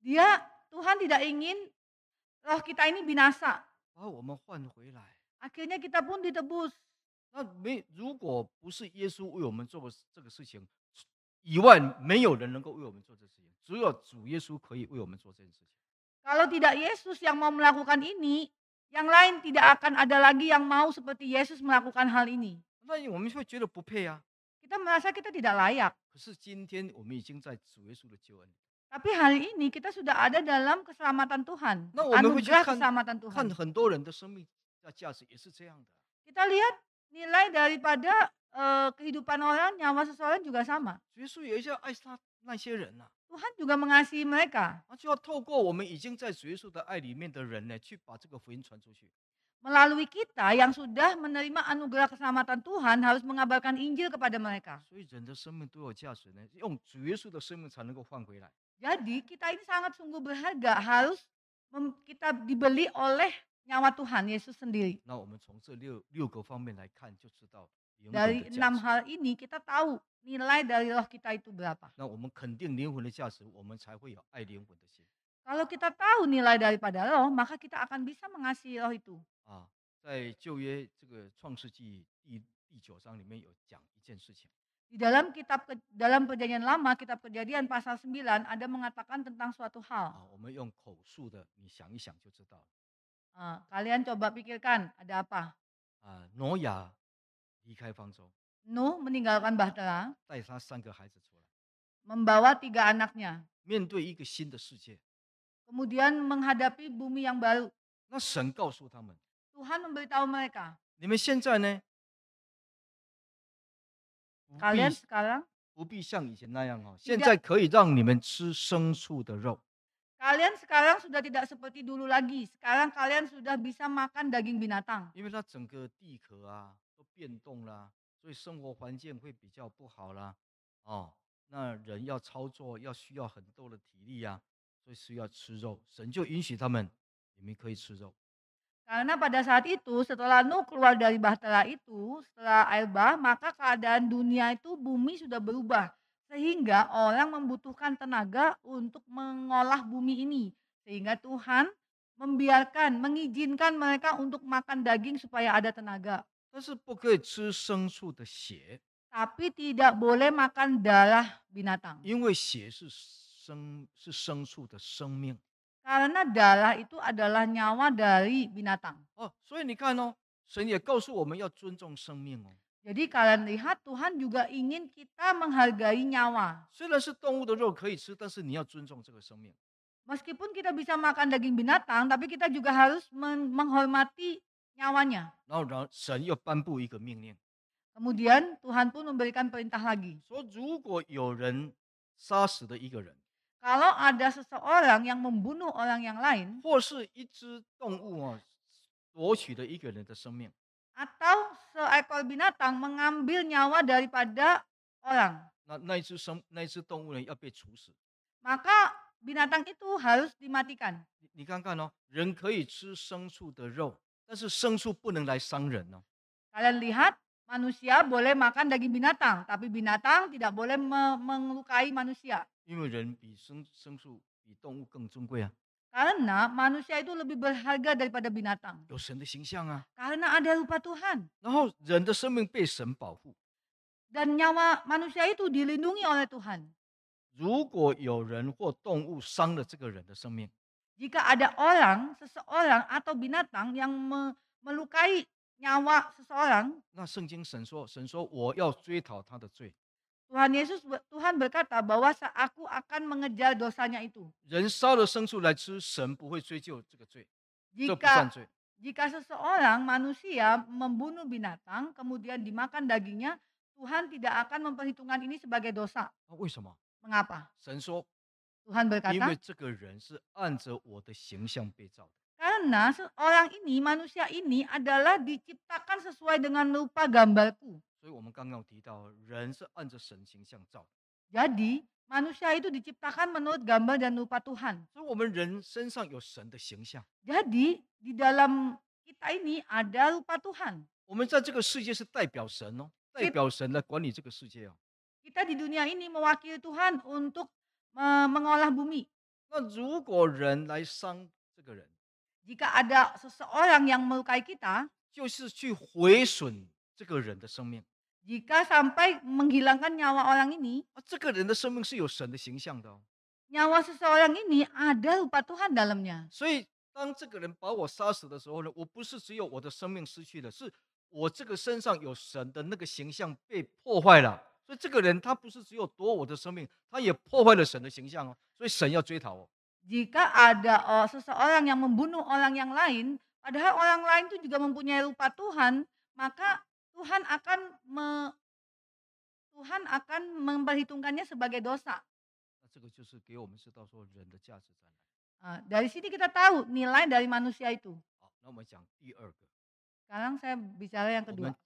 B: Dia, Tuhan tidak ingin roh kita ini binasa.
A: Akhirnya kita pun ditebus. 那没，如果不是耶稣为我们做过这个事情，以外，没有人能够为我们做这事情，只有主耶稣可以为我们做这件事情。
B: Kalau tidak Yesus yang mau melakukan ini, yang lain tidak akan ada lagi yang mau seperti Yesus melakukan hal ini. 那我们会
A: 觉得不配啊。
B: Kita merasa kita tidak layak. tapi hari ini kita sudah ada dalam keselamatan Tuhan. anugerah keselamatan Tuhan. 看
A: 很多人的生命的价值也是这样的。
B: Kita lihat nilai daripada uh, kehidupan orang, nyawa seseorang juga sama. Tuhan juga mengasihi mereka. Melalui kita yang sudah menerima anugerah keselamatan Tuhan harus mengabarkan Injil kepada mereka. Jadi kita ini sangat sungguh berharga, harus kita dibeli oleh nyawa Tuhan Yesus sendiri.
A: Dari enam hal
B: ini kita tahu nilai dari roh kita itu berapa. Kalau kita tahu nilai daripada roh, maka kita akan bisa mengasihi roh itu. Di dalam kitab dalam Perjanjian Lama, kitab Kejadian pasal 9 ada mengatakan tentang suatu hal kalian coba pikirkan ada apa?
A: 啊，挪亚离开方舟
B: ，Nuh meninggalkan Bahtera, membawa tiga anaknya.
A: menghadapi
B: bumi yang baru. Tuhan memberitahu mereka, kalian 必 sekarang
A: 不必像以前那样哦，现在可以让你们吃牲畜的肉，
B: Kalian sekarang sudah tidak seperti dulu lagi. Sekarang kalian sudah bisa makan daging binatang.
A: 因为它整个地壳啊都变动啦，所以生活环境会比较不好啦。哦，那人要操作要需要很多的体力啊，所以需要吃肉。神就允许他们，你们可以吃肉。
B: Karena pada saat itu setelah Nuh keluar dari bahtera itu, setelah air bah, maka keadaan dunia itu bumi sudah berubah. Sehingga orang membutuhkan tenaga untuk mengolah bumi ini. Sehingga Tuhan membiarkan, mengizinkan mereka untuk makan daging supaya ada tenaga. Tapi tidak boleh makan darah binatang. Karena darah itu adalah nyawa dari
A: binatang. binatang. 哦。所以你看哦，神也告诉我们要尊重生命哦。jadi kalian lihat Tuhan juga ingin kita menghargai nyawa.
B: Meskipun kita bisa makan daging binatang, tapi kita juga harus menghormati nyawanya. Kemudian Tuhan pun memberikan perintah lagi. Kalau ada seseorang yang membunuh orang yang lain, atau seekor binatang mengambil nyawa daripada orang. Maka binatang itu harus dimatikan.
A: 你你看看哦，人可以吃牲畜的肉，但是牲畜不能来伤人哦。
B: Kalian lihat manusia boleh makan daging binatang, tapi binatang tidak boleh me- melukai manusia.
A: 因为人比牲牲畜比动物更尊贵啊。
B: karena manusia itu lebih berharga daripada binatang.
A: Ah. Karena ada rupa Tuhan 然后人的生命被神保护。
B: dan nyawa manusia itu dilindungi oleh Tuhan. Jika ada orang, seseorang atau binatang yang melukai nyawa seseorang,
A: 那圣经神说，神说我要追讨他的罪，nah,
B: Tuhan Yesus Tuhan berkata bahwa aku akan mengejar dosanya itu. Jika Jika seseorang manusia membunuh binatang kemudian dimakan dagingnya, Tuhan tidak akan memperhitungkan ini sebagai dosa. Mengapa?
A: Tuhan
B: berkata, karena orang ini manusia ini adalah diciptakan sesuai dengan rupa gambarku. Jadi manusia itu diciptakan
A: menurut gambar dan rupa Tuhan. Jadi di dalam kita ini ada rupa Tuhan.
B: Kita di dunia ini mewakili Tuhan untuk mengolah bumi. Jika ada seseorang yang melukai kita, 如果 sampai menghilangkan nyawa orang ini，这个人的生命是有神的形象的哦。nyawa seseorang ini ada lupa Tuhan dalamnya。
A: 所以当这个人把我杀死的时候呢，我不是只有我的生命失去了，是我这个身上有神的那个形象被破坏了。所以这个人他不是只有夺我的生命，他也破坏了神的形象哦。所以神要追讨哦。
B: Jika ada seseorang yang membunuh orang yang lain，padahal orang lain itu juga mempunyai lupa Tuhan，maka。Tuhan akan me, Tuhan akan memperhitungkannya sebagai dosa. Uh, dari sini kita tahu nilai dari manusia itu. Sekarang saya bicara yang kedua.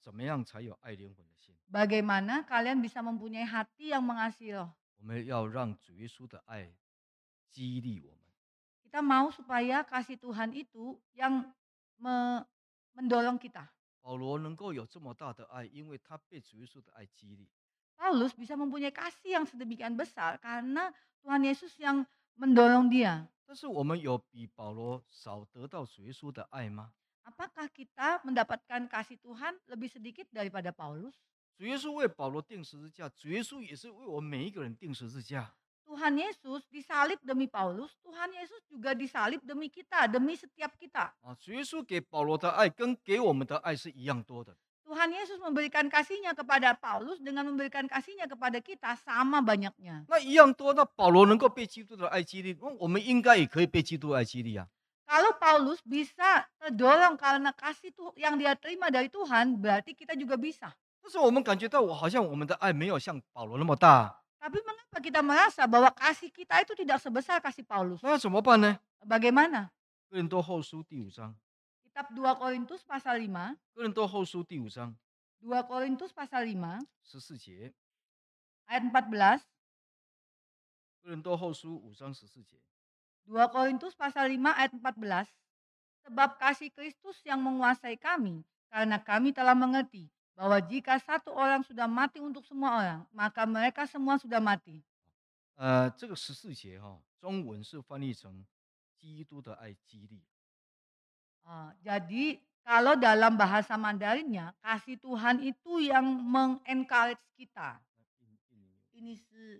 B: Bagaimana kalian bisa mempunyai hati yang mengasihi roh? Kita mau supaya kasih Tuhan itu yang me mendorong kita. Paulus bisa mempunyai kasih yang sedemikian besar karena Tuhan Yesus yang mendorong dia. Apakah kita mendapatkan kasih Tuhan lebih sedikit daripada Paulus?
A: 主耶稣为保罗定十字架，主耶稣也是为我们每一个人定十字架。
B: Tuhan Yesus disalib demi Paulus, Tuhan Yesus juga disalib demi kita, demi setiap kita. Tuhan Yesus memberikan kasihnya kepada Paulus dengan memberikan kasihnya kepada kita sama banyaknya. Kalau Paulus bisa terdorong karena kasih yang dia terima dari Tuhan, berarti kita juga bisa. 但是我们感觉到，
A: 我好像我们的爱没有像保罗那么大。
B: tapi mengapa kita merasa bahwa kasih kita itu tidak sebesar kasih Paulus? Nah, bagaimana? bagaimana? Bagaimana? Korintus pasal 5,
A: 哥林多后书第五章
B: 2 Korintus pasal 5
A: 十四节
B: ，ayat 14,
A: 哥林多后书五章十四节
B: ，2 Korintus pasal 5 ayat 14. Sebab kasih Kristus yang menguasai kami, karena kami telah mengerti bahwa jika satu orang sudah mati untuk semua orang, maka mereka semua sudah mati. jadi kalau dalam bahasa Mandarinnya, kasih Tuhan itu yang mengencourage kita. Ini se,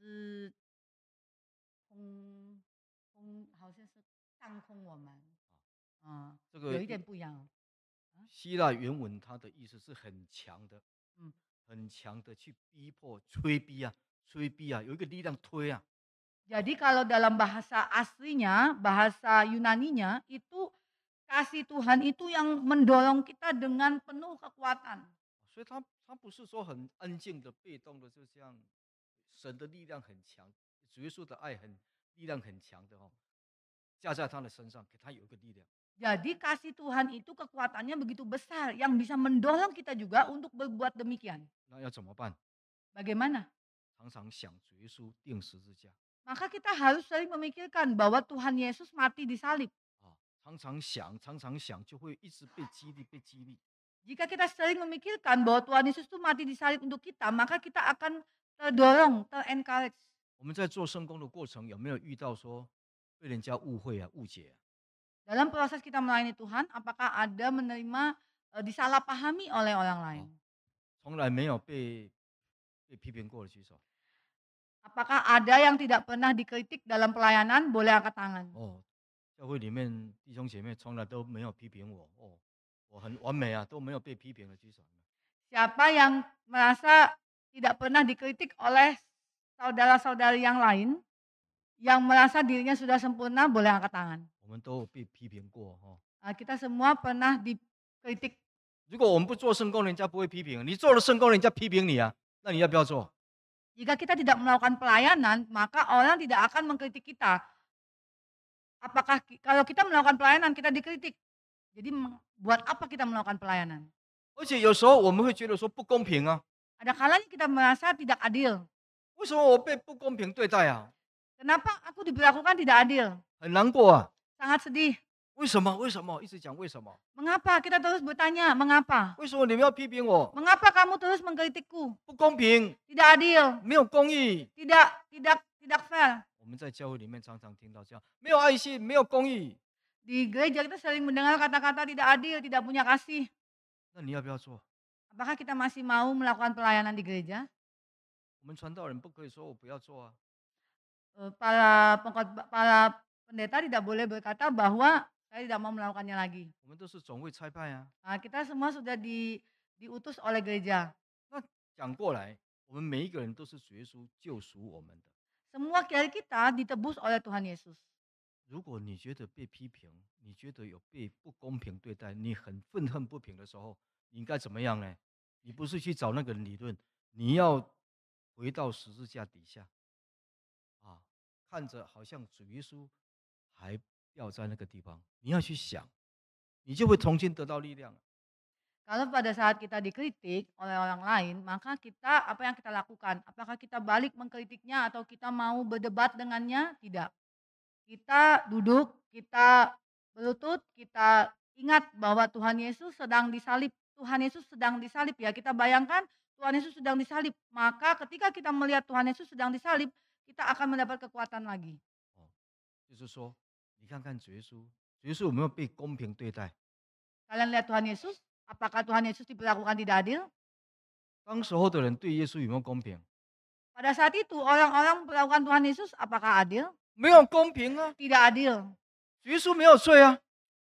B: se,
A: 希腊原文，它的意思是很强的，嗯，很强的去逼迫、催逼啊，催逼啊，有一个力量推啊。
B: jadi kalau dalam bahasa aslinya bahasa Yunani nya itu kasih Tuhan itu yang mendorong kita dengan penuh
A: kekuatan。所以他他
B: Jadi kasih Tuhan itu kekuatannya begitu besar yang bisa mendorong kita juga untuk berbuat demikian. Bagaimana? Maka kita harus sering memikirkan bahwa Tuhan Yesus mati di salib. Jika kita sering memikirkan bahwa Tuhan Yesus itu mati di salib untuk kita, maka kita akan terdorong, terencourage.
A: 我们在做圣工的过程，有没有遇到说被人家误会啊、误解、啊？
B: dalam proses kita melayani Tuhan, apakah ada menerima e, disalahpahami oleh orang lain? Apakah ada yang tidak pernah dikritik dalam pelayanan? Boleh angkat tangan. Siapa yang merasa tidak pernah dikritik oleh saudara-saudari yang lain, yang merasa dirinya sudah sempurna, boleh angkat tangan.
A: 们都有被批评过哈。
B: 啊 kita semua pernah dikritik。
A: 如果我们不做圣工，人家不会批评；你做了圣工，人家批评你啊，那你要不要做
B: ？Jika kita tidak melakukan pelayanan, maka orang tidak akan mengkritik kita. Apakah kalau kita melakukan pelayanan kita dikritik? Jadi buat apa kita melakukan pelayanan?
A: 而且有时候我们会觉得说不公平啊。
B: Ada kalanya kita merasa tidak adil. Kenapa aku diperlakukan tidak adil?
A: 很难过啊。sangat sedih. 为什么？为什么？一直讲为什么
B: ？Mengapa kita terus bertanya mengapa?
A: Mengapa
B: kamu terus mengkritikku? Tidak adil, tidak tidak fair. gereja kita sering mendengar kata-kata tidak adil, tidak punya kasih. Apakah kita masih mau melakukan pelayanan di gereja? Para pengkhotbah- para 大家，我不能说，
A: 我们都是总位差派啊。啊，我们每一个人都是主耶稣救赎我们的。
B: 所有，我们每一个人都是主耶稣救赎
A: 我们的。如果你觉得被批评，你觉得有被不公平对待，你很愤恨不平的时候，你应该怎么样呢？你不是去找那个理论，你要回到十字架底下，啊，看着好像主耶稣。还掉在那个地方，你要去想，你就会重新得到力量。
B: Kalau pada saat kita dikritik oleh orang lain, maka kita apa yang kita lakukan? Apakah kita balik mengkritiknya atau kita mau berdebat dengannya? Tidak. Kita duduk, kita berlutut, kita ingat bahwa Tuhan Yesus sedang disalib. Tuhan Yesus sedang disalib ya. Kita bayangkan Tuhan Yesus sedang disalib. Maka ketika kita melihat Tuhan Yesus sedang disalib, kita akan mendapat kekuatan lagi.
A: 就是说，oh, 你看看主耶稣，主耶稣有没有被公平对待
B: ？Kalian lihat Tuhan Yesus, apakah Tuhan Yesus diperlakukan tidak adil?
A: 当时候的人对耶稣有没有公平
B: ？Pada saat itu orang-orang perlakukan Tuhan Yesus apakah adil? 没有公平啊！Tidak adil. 主耶稣没有罪啊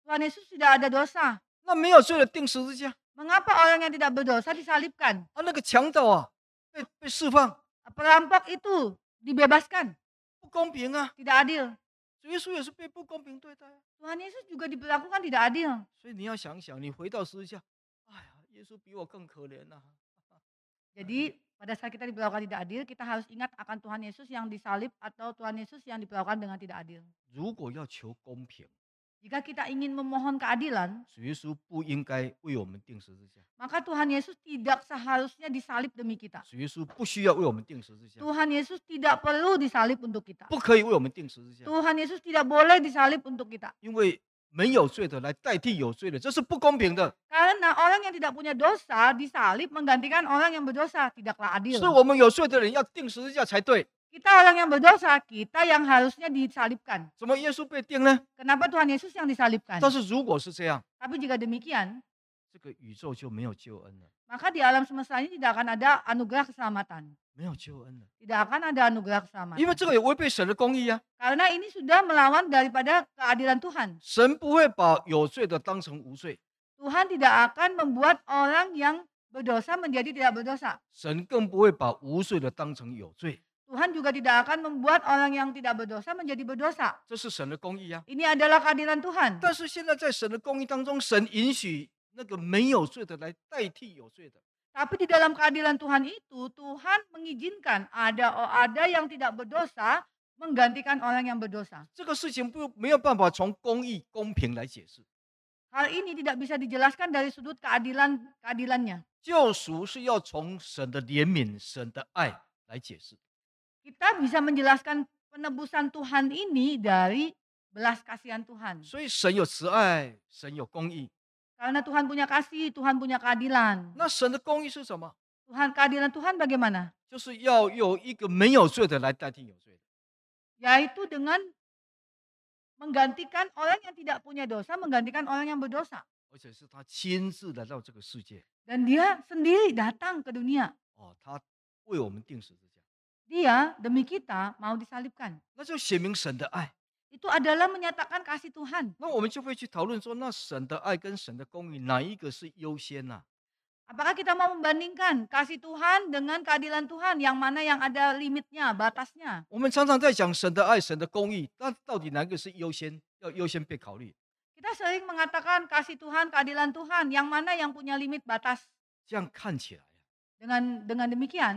B: ，Tuhan Yesus tidak ada dosa. 那没有罪的定十字架，Mengapa orang yang tidak berdosa disalibkan? 啊，那个强盗啊，被被释放，Perampok itu dibebaskan. 不公平
A: 啊！Tidak adil. 主耶稣也是被不公平对待。Tuhan Yesus juga diperlakukan tidak adil。所以你要想想，你回到私下，哎呀，耶稣比我更可怜呐。
B: Jadi pada saat kita diperlakukan tidak adil, kita harus ingat akan Tuhan Yesus yang disalib atau Tuhan Yesus yang diperlakukan dengan tidak adil。
A: 如果要求公平。
B: Jika kita ingin memohon keadilan, maka Tuhan Yesus tidak seharusnya disalib demi kita. Tuhan Yesus tidak perlu disalib untuk kita. Tuhan Yesus tidak boleh disalib untuk kita. Karena orang yang tidak punya dosa disalib menggantikan orang yang berdosa tidaklah adil. Kita orang yang berdosa, kita yang harusnya disalibkan. Kenapa Tuhan Yesus yang disalibkan?
A: Tapi
B: jika demikian, maka di alam semesta ini tidak akan ada anugerah keselamatan. Tidak akan ada anugerah keselamatan. Karena ini sudah melawan daripada keadilan Tuhan. Tuhan tidak akan membuat orang yang berdosa menjadi tidak berdosa.
A: 神更不会把无罪的当成有罪。
B: Tuhan juga tidak akan membuat orang yang tidak
A: berdosa menjadi berdosa. Ini adalah keadilan Tuhan. Tapi di dalam keadilan
B: Tuhan itu, Tuhan mengizinkan ada ada yang tidak berdosa menggantikan orang yang berdosa. Hal ini tidak bisa dijelaskan dari sudut keadilan keadilannya.
A: 救赎是要从神的怜悯、神的爱来解释。
B: kita bisa menjelaskan penebusan Tuhan ini dari belas kasihan Tuhan. Karena Tuhan punya kasih, Tuhan punya keadilan. Nah, Tuhan keadilan Tuhan bagaimana? Yaitu dengan menggantikan orang yang tidak punya dosa, menggantikan orang yang berdosa. Dan dia sendiri datang ke dunia.
A: 哦，他为我们定死自己。Oh,
B: dia demi kita mau disalibkan.
A: Itu adalah menyatakan kasih Tuhan.
B: Apakah kita mau membandingkan kasih Tuhan dengan keadilan Tuhan yang mana yang ada limitnya, batasnya? Kita sering mengatakan kasih Tuhan, keadilan Tuhan yang mana yang punya limit batas.
A: Dengan
B: dengan demikian,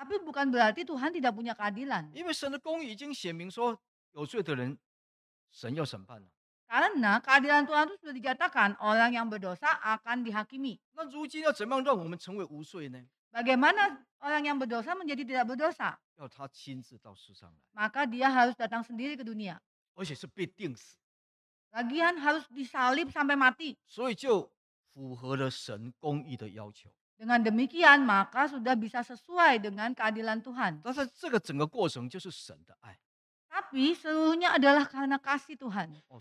B: Tapi bukan berarti Tuhan tidak punya keadilan. Karena keadilan Tuhan itu sudah dikatakan orang yang berdosa akan dihakimi. Bagaimana orang yang berdosa menjadi tidak berdosa? Maka dia harus datang sendiri ke dunia.
A: 而且是被钉死
B: ，Lagian harus disalib sampai mati.
A: 所以就符合了神公义的要求。
B: dengan demikian maka sudah bisa sesuai dengan keadilan Tuhan. Tapi seluruhnya adalah karena kasih Tuhan. Oh,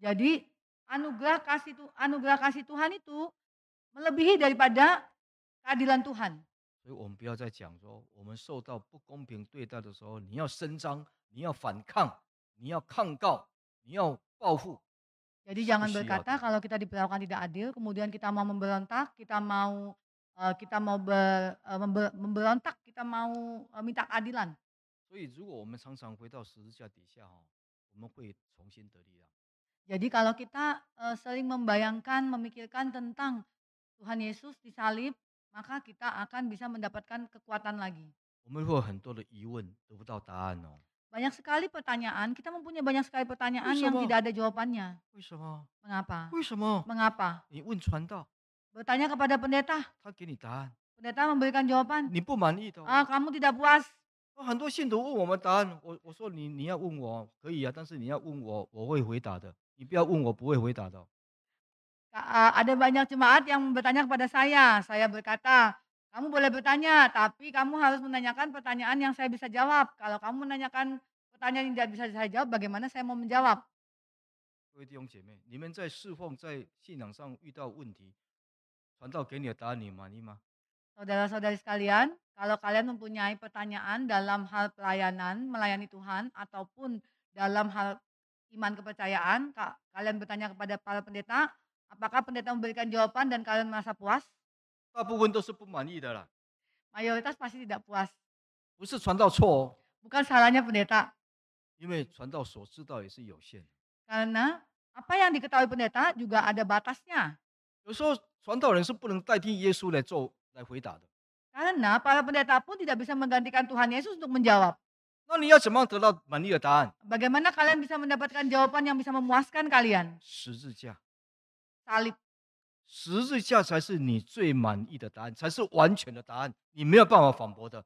B: Jadi anugerah kasih Tu- anugerah kasih Tuhan itu melebihi daripada keadilan Tuhan.
A: 所以我们不要再讲说，我们受到不公平对待的时候，你要伸张，你要反抗，你要抗告，jadi jangan berkata
B: kalau kita diperlakukan tidak adil, kemudian kita mau memberontak, kita mau eh, kita mau eh, memberontak, kita mau eh, minta keadilan. Jadi kalau kita sering membayangkan, memikirkan tentang Tuhan Yesus disalib, maka kita akan bisa mendapatkan kekuatan lagi. Banyak sekali pertanyaan, kita mempunyai banyak sekali pertanyaan yang tidak ada jawabannya. Mengapa? Mengapa? Bertanya kepada pendeta. Pendeta memberikan jawaban. Ah, kamu tidak puas. banyak jemaat yang bertanya kepada saya, saya berkata, kamu boleh bertanya, tapi kamu harus menanyakan pertanyaan yang saya bisa jawab. Kalau kamu menanyakan pertanyaan yang tidak bisa saya jawab, bagaimana saya mau menjawab?
A: 各位弟兄姐妹，你们在侍奉、在信仰上遇到问题，传道给你的答案你满意吗
B: ？Saudara-saudari sekalian, kalau kalian mempunyai pertanyaan dalam hal pelayanan, melayani Tuhan, ataupun dalam hal iman kepercayaan, kalian bertanya kepada para pendeta, apakah pendeta memberikan jawaban dan kalian merasa puas?
A: 大部分都是不满意的了。
B: Mayoritas pasti tidak puas。
A: 不是传道错。
B: Bukan salahnya pendeta。
A: 因为传道所知道也是有限。
B: Karena apa yang diketahui pendeta juga ada batasnya。
A: 有时候传道人是不能代替耶稣来做来回答的。
B: Karena para pendeta pun tidak bisa menggantikan Tuhan Yesus untuk menjawab。
A: 那你要怎么得到满意的答案
B: ？Bagaimana kalian bisa mendapatkan jawaban yang bisa memuaskan kalian？
A: 十字架。Salib。十字架才是你最满意的答案，才是完全的答案，你没有办法反驳的。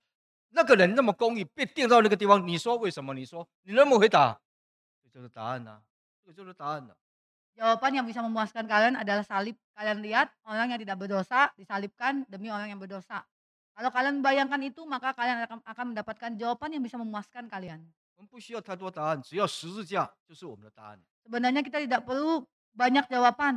A: 那个人那么公义，被钉到那个地方，你说为什么？你说你那么回答，就是答案呐，就是答案呐。
B: jawapan yang bisa memuaskan kalian adalah salib kalian lihat orang yang tidak berdosa disalibkan demi orang yang berdosa kalau kalian bayangkan itu maka kalian akan mendapatkan jawapan yang bisa memuaskan kalian. Sebenarnya kita tidak perlu banyak j a w a b a n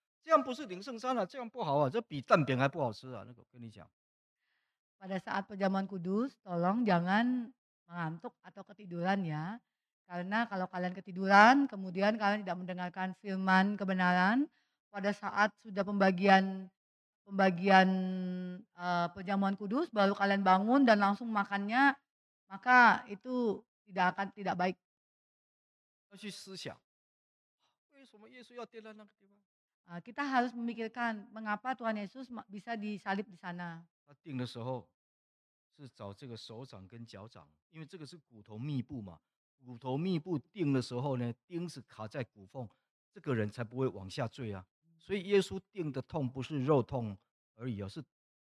A: 这样不是灵圣山啊，这样不好啊，这比蛋饼还不好吃啊！那个跟你讲
B: ，pada saat perjamuan kudus, tolong jangan mengantuk atau ketiduran ya. Karena kalau kalian ketiduran, kemudian kalian tidak mendengarkan firman kebenaran, pada saat sudah pembagian pembagian uh, perjamuan kudus, baru kalian bangun dan langsung makannya, maka itu tidak akan tidak baik. Eh, kita harus memikirkan mengapa Tuhan Yesus bisa disalib di sana.
A: 他定的时候是找这个手掌跟脚掌，因为这个是骨头密布嘛。骨头密布定的时候呢，钉子卡在骨缝，这个人才不会往下坠啊。所以耶稣定的痛不是肉痛而已哦，是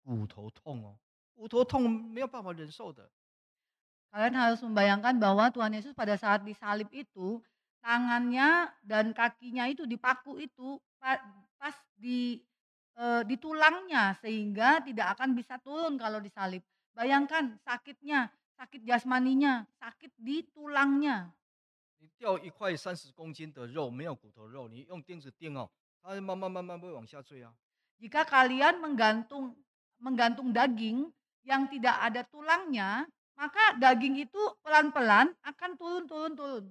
A: 骨头痛哦，骨头痛没有办法忍受的。Kalian harus
B: membayangkan bahwa Tuhan Yesus pada saat disalib itu tangannya dan kakinya itu dipaku itu pas di e, eh, di tulangnya sehingga tidak akan bisa turun kalau disalib. Bayangkan sakitnya, sakit jasmaninya, sakit di tulangnya. tulangnya.
A: 你掉一块三十公斤的肉，没有骨头肉，你用钉子钉哦，它慢慢慢慢会往下坠啊。
B: Jika kalian menggantung menggantung daging yang tidak ada tulangnya, maka daging itu pelan-pelan akan turun turun turun.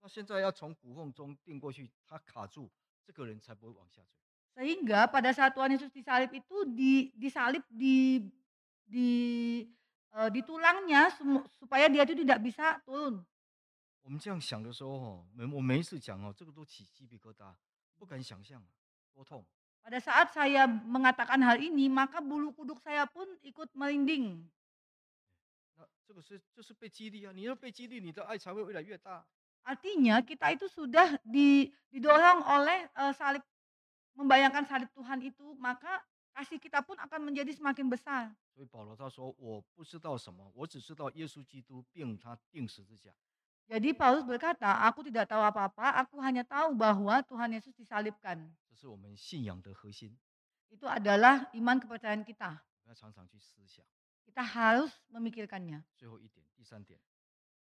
A: 那现在要从骨缝中钉过去，它卡住，这个人才不会往下坠。
B: Sehingga pada saat Tuhan Yesus disalib itu di disalib di di eh, tulangnya supaya dia itu tidak
A: bisa turun.
B: saat saya mengatakan hal ini, maka bulu kuduk saya pun ikut merinding.
A: 那这个是这是被激励啊，你要被激励，你的爱才会越来越大。
B: Artinya kita itu sudah didorong oleh salib membayangkan salib Tuhan itu, maka kasih kita pun akan menjadi semakin besar. Jadi Paulus berkata, aku tidak tahu apa-apa, aku hanya tahu bahwa Tuhan Yesus disalibkan. Itu adalah iman kepercayaan kita.
A: Kita harus
B: memikirkannya.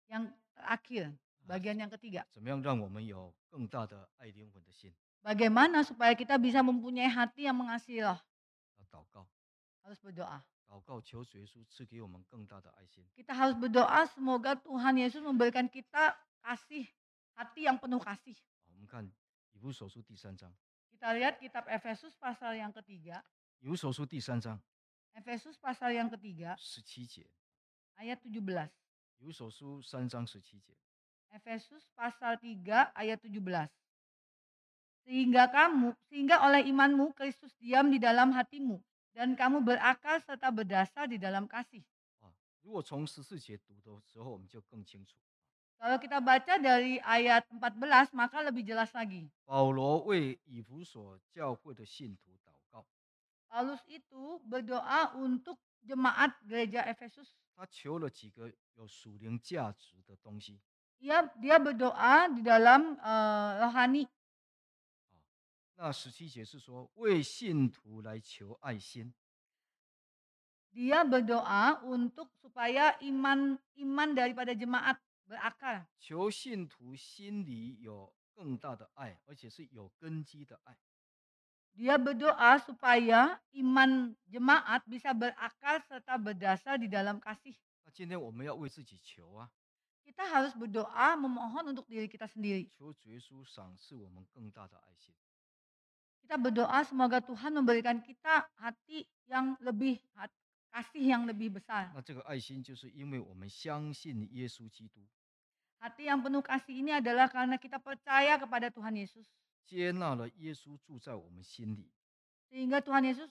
B: Yang terakhir, Bagian yang ketiga. Bagaimana supaya kita bisa mempunyai hati yang mengasihi Allah?
A: Harus berdoa. Kita harus berdoa
B: semoga Tuhan Yesus memberikan kita kasih, hati yang penuh kasih. Kita lihat kitab Efesus pasal yang ketiga. Efesus pasal yang ketiga. Ayat 17. Efesus pasal 3 ayat 17. Sehingga kamu, sehingga oleh imanmu Kristus diam di dalam hatimu dan kamu berakal serta berdasar di dalam kasih. Kalau kita baca dari ayat 14 maka lebih jelas lagi. Paulus itu berdoa untuk jemaat gereja Efesus. Dia dia berdoa di dalam eh, rohani. Oh,
A: 那十七节是说为信徒来求爱心
B: ，Dia berdoa untuk supaya iman iman daripada jemaat berakar.
A: Dia
B: berdoa supaya iman jemaat bisa berakar serta berdasar di dalam kasih.
A: 那今天我们要为自己求啊，
B: kita harus berdoa memohon untuk diri kita sendiri. Kita berdoa semoga Tuhan memberikan kita hati yang lebih hati, kasih yang lebih besar. Hati yang penuh kasih ini adalah karena kita percaya kepada Tuhan Yesus Sehingga Tuhan Yesus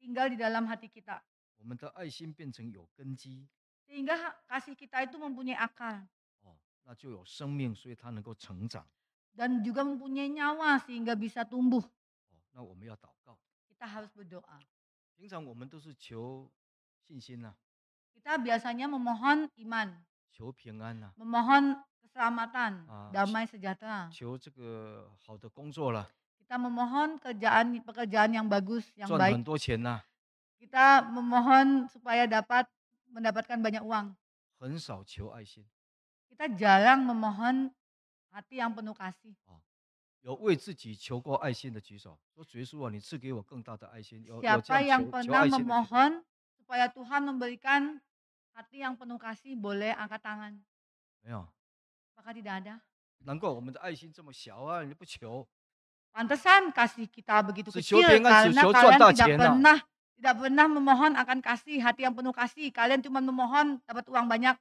B: tinggal di dalam hati kita sehingga kasih kita itu mempunyai akal dan juga mempunyai nyawa sehingga bisa tumbuh. Oh, kita harus berdoa. Kita biasanya memohon iman, memohon keselamatan, damai sejahtera. kita memohon kerjaan pekerjaan yang bagus, yang baik. kita memohon supaya dapat mendapatkan banyak uang. Kita jarang memohon hati yang penuh kasih.
A: Siapa yang pernah memohon
B: supaya Tuhan memberikan hati yang penuh kasih boleh angkat tangan? Apakah tidak ada.
A: 难怪我们的爱心这么小啊，你不求。
B: Pantesan kasih kita begitu kecil karena kalian tidak pernah tidak pernah memohon akan kasih, hati yang penuh kasih. Kalian cuma memohon dapat uang banyak.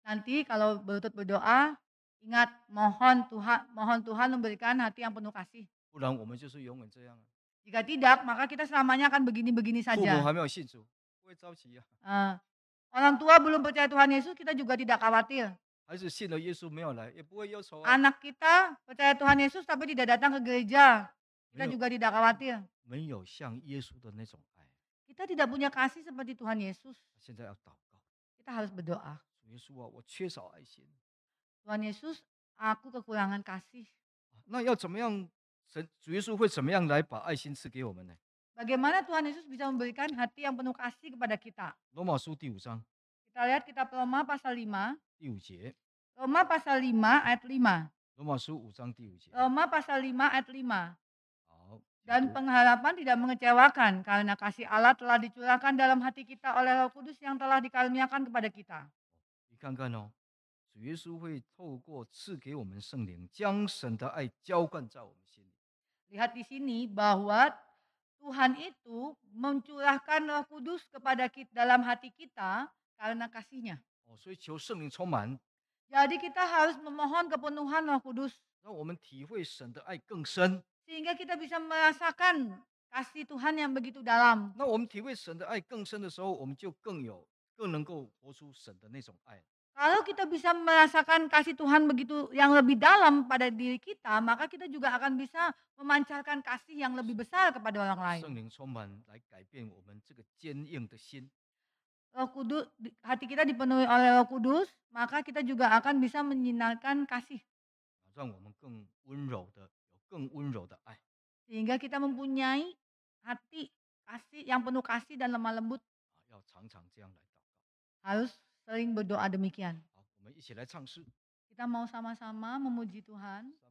B: Nanti kalau berutut berdoa, ingat mohon Tuhan, mohon Tuhan memberikan hati yang penuh kasih. Jika tidak, maka kita selamanya akan begini-begini saja. Uh, orang tua belum percaya Tuhan Yesus, kita juga tidak khawatir. Anak kita percaya Tuhan Yesus tapi tidak datang ke gereja, kita juga tidak khawatir. Kita tidak punya kasih seperti Tuhan Yesus. Kita harus berdoa. Tuhan Yesus, aku kekurangan kasih. Bagaimana Tuhan Yesus bisa memberikan hati yang penuh kasih kepada kita?
A: Roma Kita
B: lihat kitab Roma pasal 5. Roma pasal 5 ayat
A: 5. Roma
B: pasal 5 ayat 5 dan iya. pengharapan tidak mengecewakan karena kasih Allah telah dicurahkan dalam hati kita oleh Roh Kudus yang telah dikaruniakan kepada kita. Lihat di sini bahwa Tuhan itu mencurahkan Roh Kudus kepada kita dalam hati kita karena kasihnya. Oh, Jadi kita harus memohon
A: kepenuhan Roh Kudus 让我们体会神的爱更深。sehingga kita bisa merasakan kasih Tuhan yang begitu dalam.
B: Kalau kita bisa merasakan kasih Tuhan begitu yang lebih dalam pada diri kita, maka kita juga akan bisa memancarkan kasih yang lebih besar kepada orang lain. Roh Kudus, hati kita dipenuhi oleh Roh Kudus, maka kita juga akan bisa menyinarkan kasih.
A: 让我们更温柔的更温柔的爱。
B: sehingga kita mempunyai hati kasih yang penuh kasih dan lemah lembut.
A: 啊，要常常这样来祷告。
B: Harus sering berdoa demikian. 好，
A: 我们一起来唱诗。
B: Kita mau sama-sama memuji Tuhan.